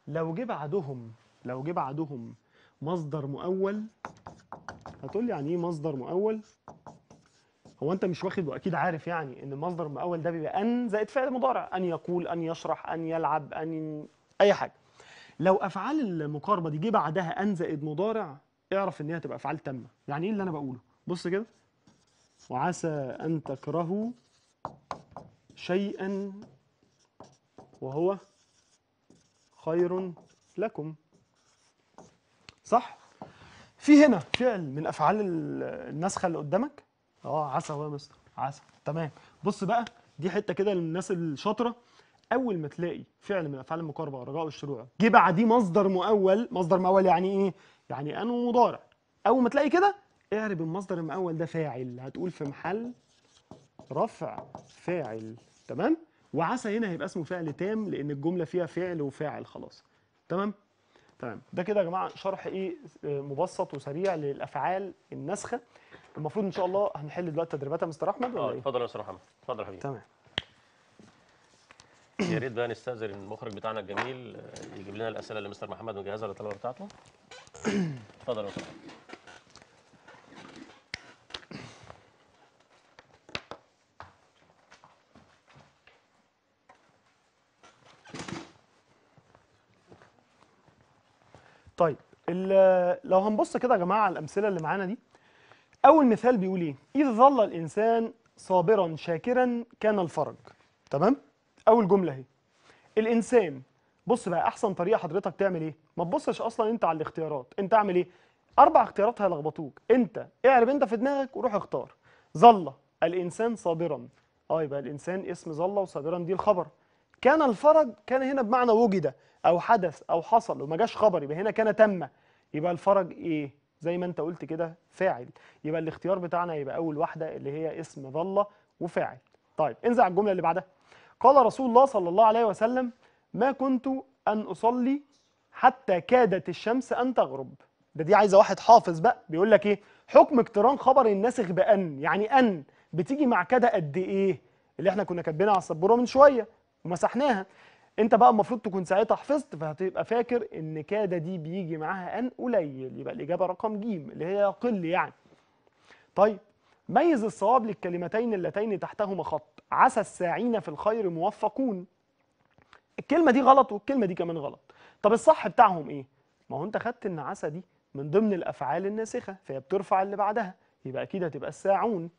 لو جه بعدهم لو جه بعدهم مصدر مؤول هتقول لي يعني ايه مصدر مؤول هو انت مش واخد واكيد عارف يعني ان المصدر المؤول ده بيبقى ان زائد فعل مضارع ان يقول ان يشرح ان يلعب ان اي حاجه لو افعال المقاربه دي جه بعدها ان زائد مضارع اعرف ان هي هتبقى افعال تامه يعني ايه اللي انا بقوله بص كده وعسى أن تكرهوا شيئا وهو خير لكم صح في هنا فعل من افعال النسخه اللي قدامك اه عسى هو يا مستر عسى تمام بص بقى دي حته كده للناس الشاطره اول ما تلاقي فعل من افعال المقاربه والرجاء والشروع جه بعديه مصدر مؤول مصدر مؤول يعني ايه يعني أنو مضارع اول ما تلاقي كده اعرب المصدر المؤول ده فاعل هتقول في محل رفع فاعل تمام وعسى هنا هيبقى اسمه فعل تام لان الجمله فيها فعل وفاعل خلاص تمام تمام ده كده يا جماعه شرح ايه مبسط وسريع للافعال الناسخه المفروض ان شاء الله هنحل دلوقتي تدريبات يا مستر احمد ولا آه، ايه اتفضل يا مستر محمد اتفضل يا حبيبي تمام يا ريت بقى نستاذن المخرج بتاعنا الجميل آه، يجيب لنا الاسئله اللي مستر محمد مجهزها للطلبه بتاعته *clears throat* اتفضل يا مستر لو هنبص كده يا جماعه على الامثله اللي معانا دي اول مثال بيقول ايه اذا ظل الانسان صابرا شاكرا كان الفرج تمام اول جمله اهي الانسان بص بقى احسن طريقه حضرتك تعمل ايه ما تبصش اصلا انت على الاختيارات انت اعمل ايه اربع اختيارات هيلخبطوك انت اعرف انت في دماغك وروح اختار ظل الانسان صابرا اه يبقى الانسان اسم ظل وصابرا دي الخبر كان الفرج كان هنا بمعنى وجد او حدث او حصل وما جاش خبر يبقى هنا كان تم يبقى الفرج ايه زي ما انت قلت كده فاعل يبقى الاختيار بتاعنا يبقى اول واحده اللي هي اسم ظل وفاعل طيب انزع الجمله اللي بعدها قال رسول الله صلى الله عليه وسلم ما كنت ان اصلي حتى كادت الشمس ان تغرب ده دي عايزه واحد حافظ بقى بيقول لك ايه حكم اقتران خبر الناسخ بان يعني ان بتيجي مع كده قد ايه اللي احنا كنا كاتبينها على السبوره من شويه ومسحناها انت بقى المفروض تكون ساعتها حفظت فهتبقى فاكر ان كاد دي بيجي معاها ان قليل يبقى الاجابه رقم ج اللي هي قل يعني طيب ميز الصواب للكلمتين اللتين تحتهما خط عسى الساعين في الخير موفقون الكلمه دي غلط والكلمه دي كمان غلط طب الصح بتاعهم ايه ما هو انت خدت ان عسى دي من ضمن الافعال الناسخه فهي بترفع اللي بعدها يبقى اكيد هتبقى الساعون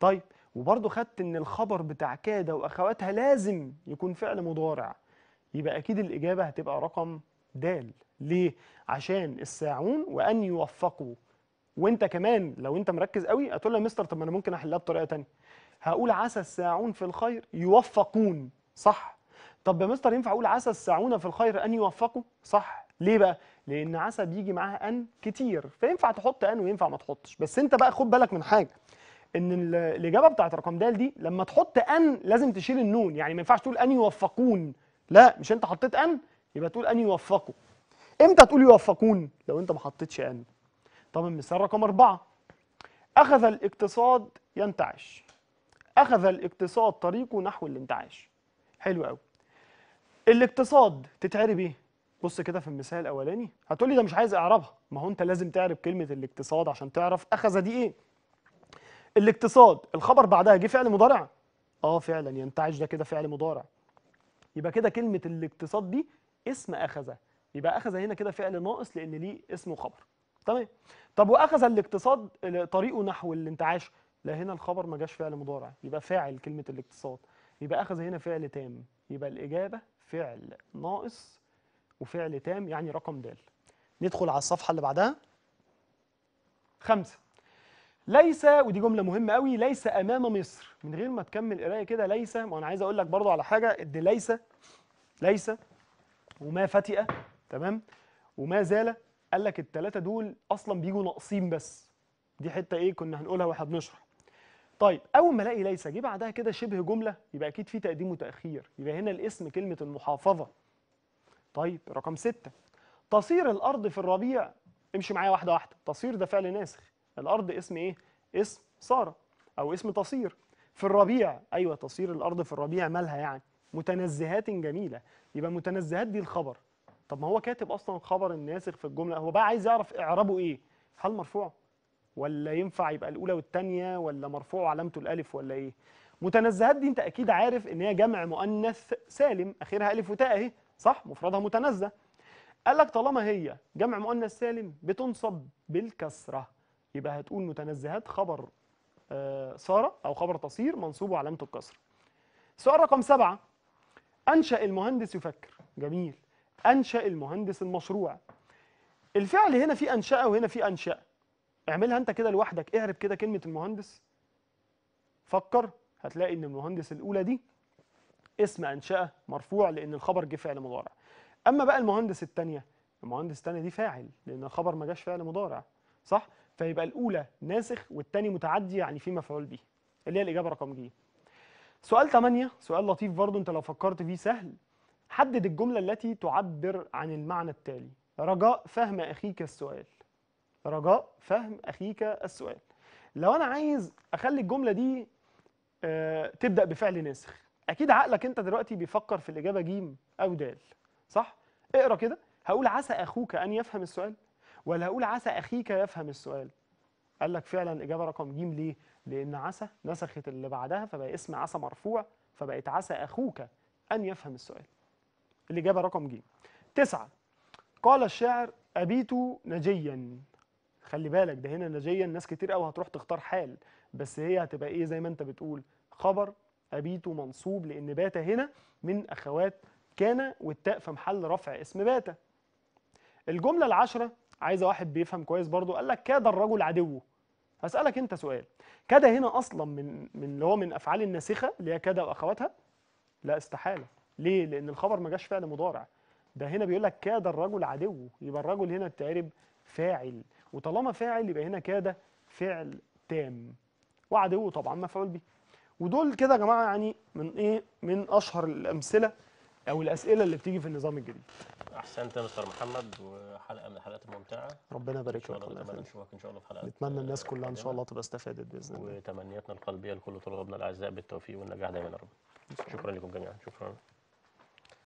طيب وبرضه خدت ان الخبر بتاع كادة واخواتها لازم يكون فعل مضارع يبقى اكيد الاجابه هتبقى رقم د ليه عشان الساعون وان يوفقوا وانت كمان لو انت مركز قوي هتقول يا مستر طب ما انا ممكن احلها بطريقه ثانيه هقول عسى الساعون في الخير يوفقون صح طب يا مستر ينفع اقول عسى الساعون في الخير ان يوفقوا صح ليه بقى لان عسى بيجي معاها ان كتير فينفع تحط ان وينفع ما تحطش بس انت بقى خد بالك من حاجه ان الاجابه بتاعت رقم د دي لما تحط ان لازم تشيل النون يعني ما ينفعش تقول ان يوفقون لا مش انت حطيت ان يبقى تقول ان يوفقوا امتى تقول يوفقون لو انت ما حطيتش ان طب المثال رقم أربعة اخذ الاقتصاد ينتعش اخذ الاقتصاد طريقه نحو الانتعاش حلو قوي الاقتصاد تتعرب ايه بص كده في المثال الاولاني هتقولي ده مش عايز اعربها ما هو انت لازم تعرب كلمه الاقتصاد عشان تعرف اخذ دي ايه الاقتصاد الخبر بعدها جه فعل مضارع اه فعلا ينتعش ده كده فعل مضارع يبقى كده كلمه الاقتصاد دي اسم اخذ يبقى اخذ هنا كده فعل ناقص لان ليه اسم وخبر تمام طب واخذ الاقتصاد طريقه نحو الانتعاش لا هنا الخبر ما جاش فعل مضارع يبقى فاعل كلمه الاقتصاد يبقى اخذ هنا فعل تام يبقى الاجابه فعل ناقص وفعل تام يعني رقم د ندخل على الصفحه اللي بعدها خمسة ليس ودي جمله مهمه قوي ليس امام مصر من غير ما تكمل قرايه كده ليس ما انا عايز اقول لك برضو على حاجه ان ليس ليس وما فتئ تمام وما زال قال لك الثلاثه دول اصلا بيجوا ناقصين بس دي حته ايه كنا هنقولها واحنا بنشرح طيب اول ما الاقي ليس جه بعدها كده شبه جمله يبقى اكيد في تقديم وتاخير يبقى هنا الاسم كلمه المحافظه طيب رقم ستة تصير الارض في الربيع امشي معايا واحده واحده تصير ده فعل ناسخ الارض اسم ايه اسم ساره او اسم تصير في الربيع ايوه تصير الارض في الربيع مالها يعني متنزهات جميله يبقى متنزهات دي الخبر طب ما هو كاتب اصلا خبر الناسخ في الجمله هو بقى عايز يعرف اعرابه ايه هل مرفوع ولا ينفع يبقى الاولى والثانيه ولا مرفوع وعلامته الالف ولا ايه متنزهات دي انت اكيد عارف ان هي جمع مؤنث سالم اخرها الف وتاء اهي صح مفردها متنزه قال لك طالما هي جمع مؤنث سالم بتنصب بالكسره يبقى هتقول متنزهات خبر آه، سارة أو خبر تصير منصوب وعلامة الكسر سؤال رقم سبعة أنشأ المهندس يفكر جميل أنشأ المهندس المشروع الفعل هنا في أنشأ وهنا في أنشأ اعملها أنت كده لوحدك اعرف كده كلمة المهندس فكر هتلاقي إن المهندس الأولى دي اسم أنشأ مرفوع لأن الخبر جه فعل مضارع أما بقى المهندس الثانية المهندس الثانية دي فاعل لأن الخبر ما جاش فعل مضارع صح فيبقى الاولى ناسخ والثاني متعدي يعني في مفعول به اللي هي الاجابه رقم ج سؤال 8 سؤال لطيف برضو انت لو فكرت فيه سهل حدد الجمله التي تعبر عن المعنى التالي رجاء فهم اخيك السؤال رجاء فهم اخيك السؤال لو انا عايز اخلي الجمله دي آه، تبدا بفعل ناسخ اكيد عقلك انت دلوقتي بيفكر في الاجابه ج او د صح اقرا كده هقول عسى اخوك ان يفهم السؤال ولا اقول عسى اخيك يفهم السؤال قال لك فعلا اجابه رقم ج ليه لان عسى نسخت اللي بعدها فبقى اسم عسى مرفوع فبقت عسى اخوك ان يفهم السؤال الاجابه رقم ج تسعة قال الشاعر ابيت نجيا خلي بالك ده هنا نجيا ناس كتير قوي هتروح تختار حال بس هي هتبقى ايه زي ما انت بتقول خبر ابيت منصوب لان بات هنا من اخوات كان والتاء في محل رفع اسم بات الجمله العشره عايزه واحد بيفهم كويس برضو قال لك كاد الرجل عدوه هسالك انت سؤال كاد هنا اصلا من من اللي هو من افعال الناسخه اللي هي كاد واخواتها لا استحاله ليه لان الخبر ما جاش فعل مضارع ده هنا بيقول لك كاد الرجل عدوه يبقى الرجل هنا التعرب فاعل وطالما فاعل يبقى هنا كاد فعل تام وعدوه طبعا مفعول به ودول كده يا جماعه يعني من ايه من اشهر الامثله او الاسئله اللي بتيجي في النظام الجديد احسنت يا مستر محمد وحلقه من الحلقات الممتعه ربنا يبارك فيك ربنا نشوفك ان شاء الله في حلقات نتمنى الناس كلها ان شاء الله تبقى استفادت باذن الله وتمنياتنا القلبيه لكل طلابنا الاعزاء بالتوفيق والنجاح دايما يا رب شكرا لكم جميعا شكرا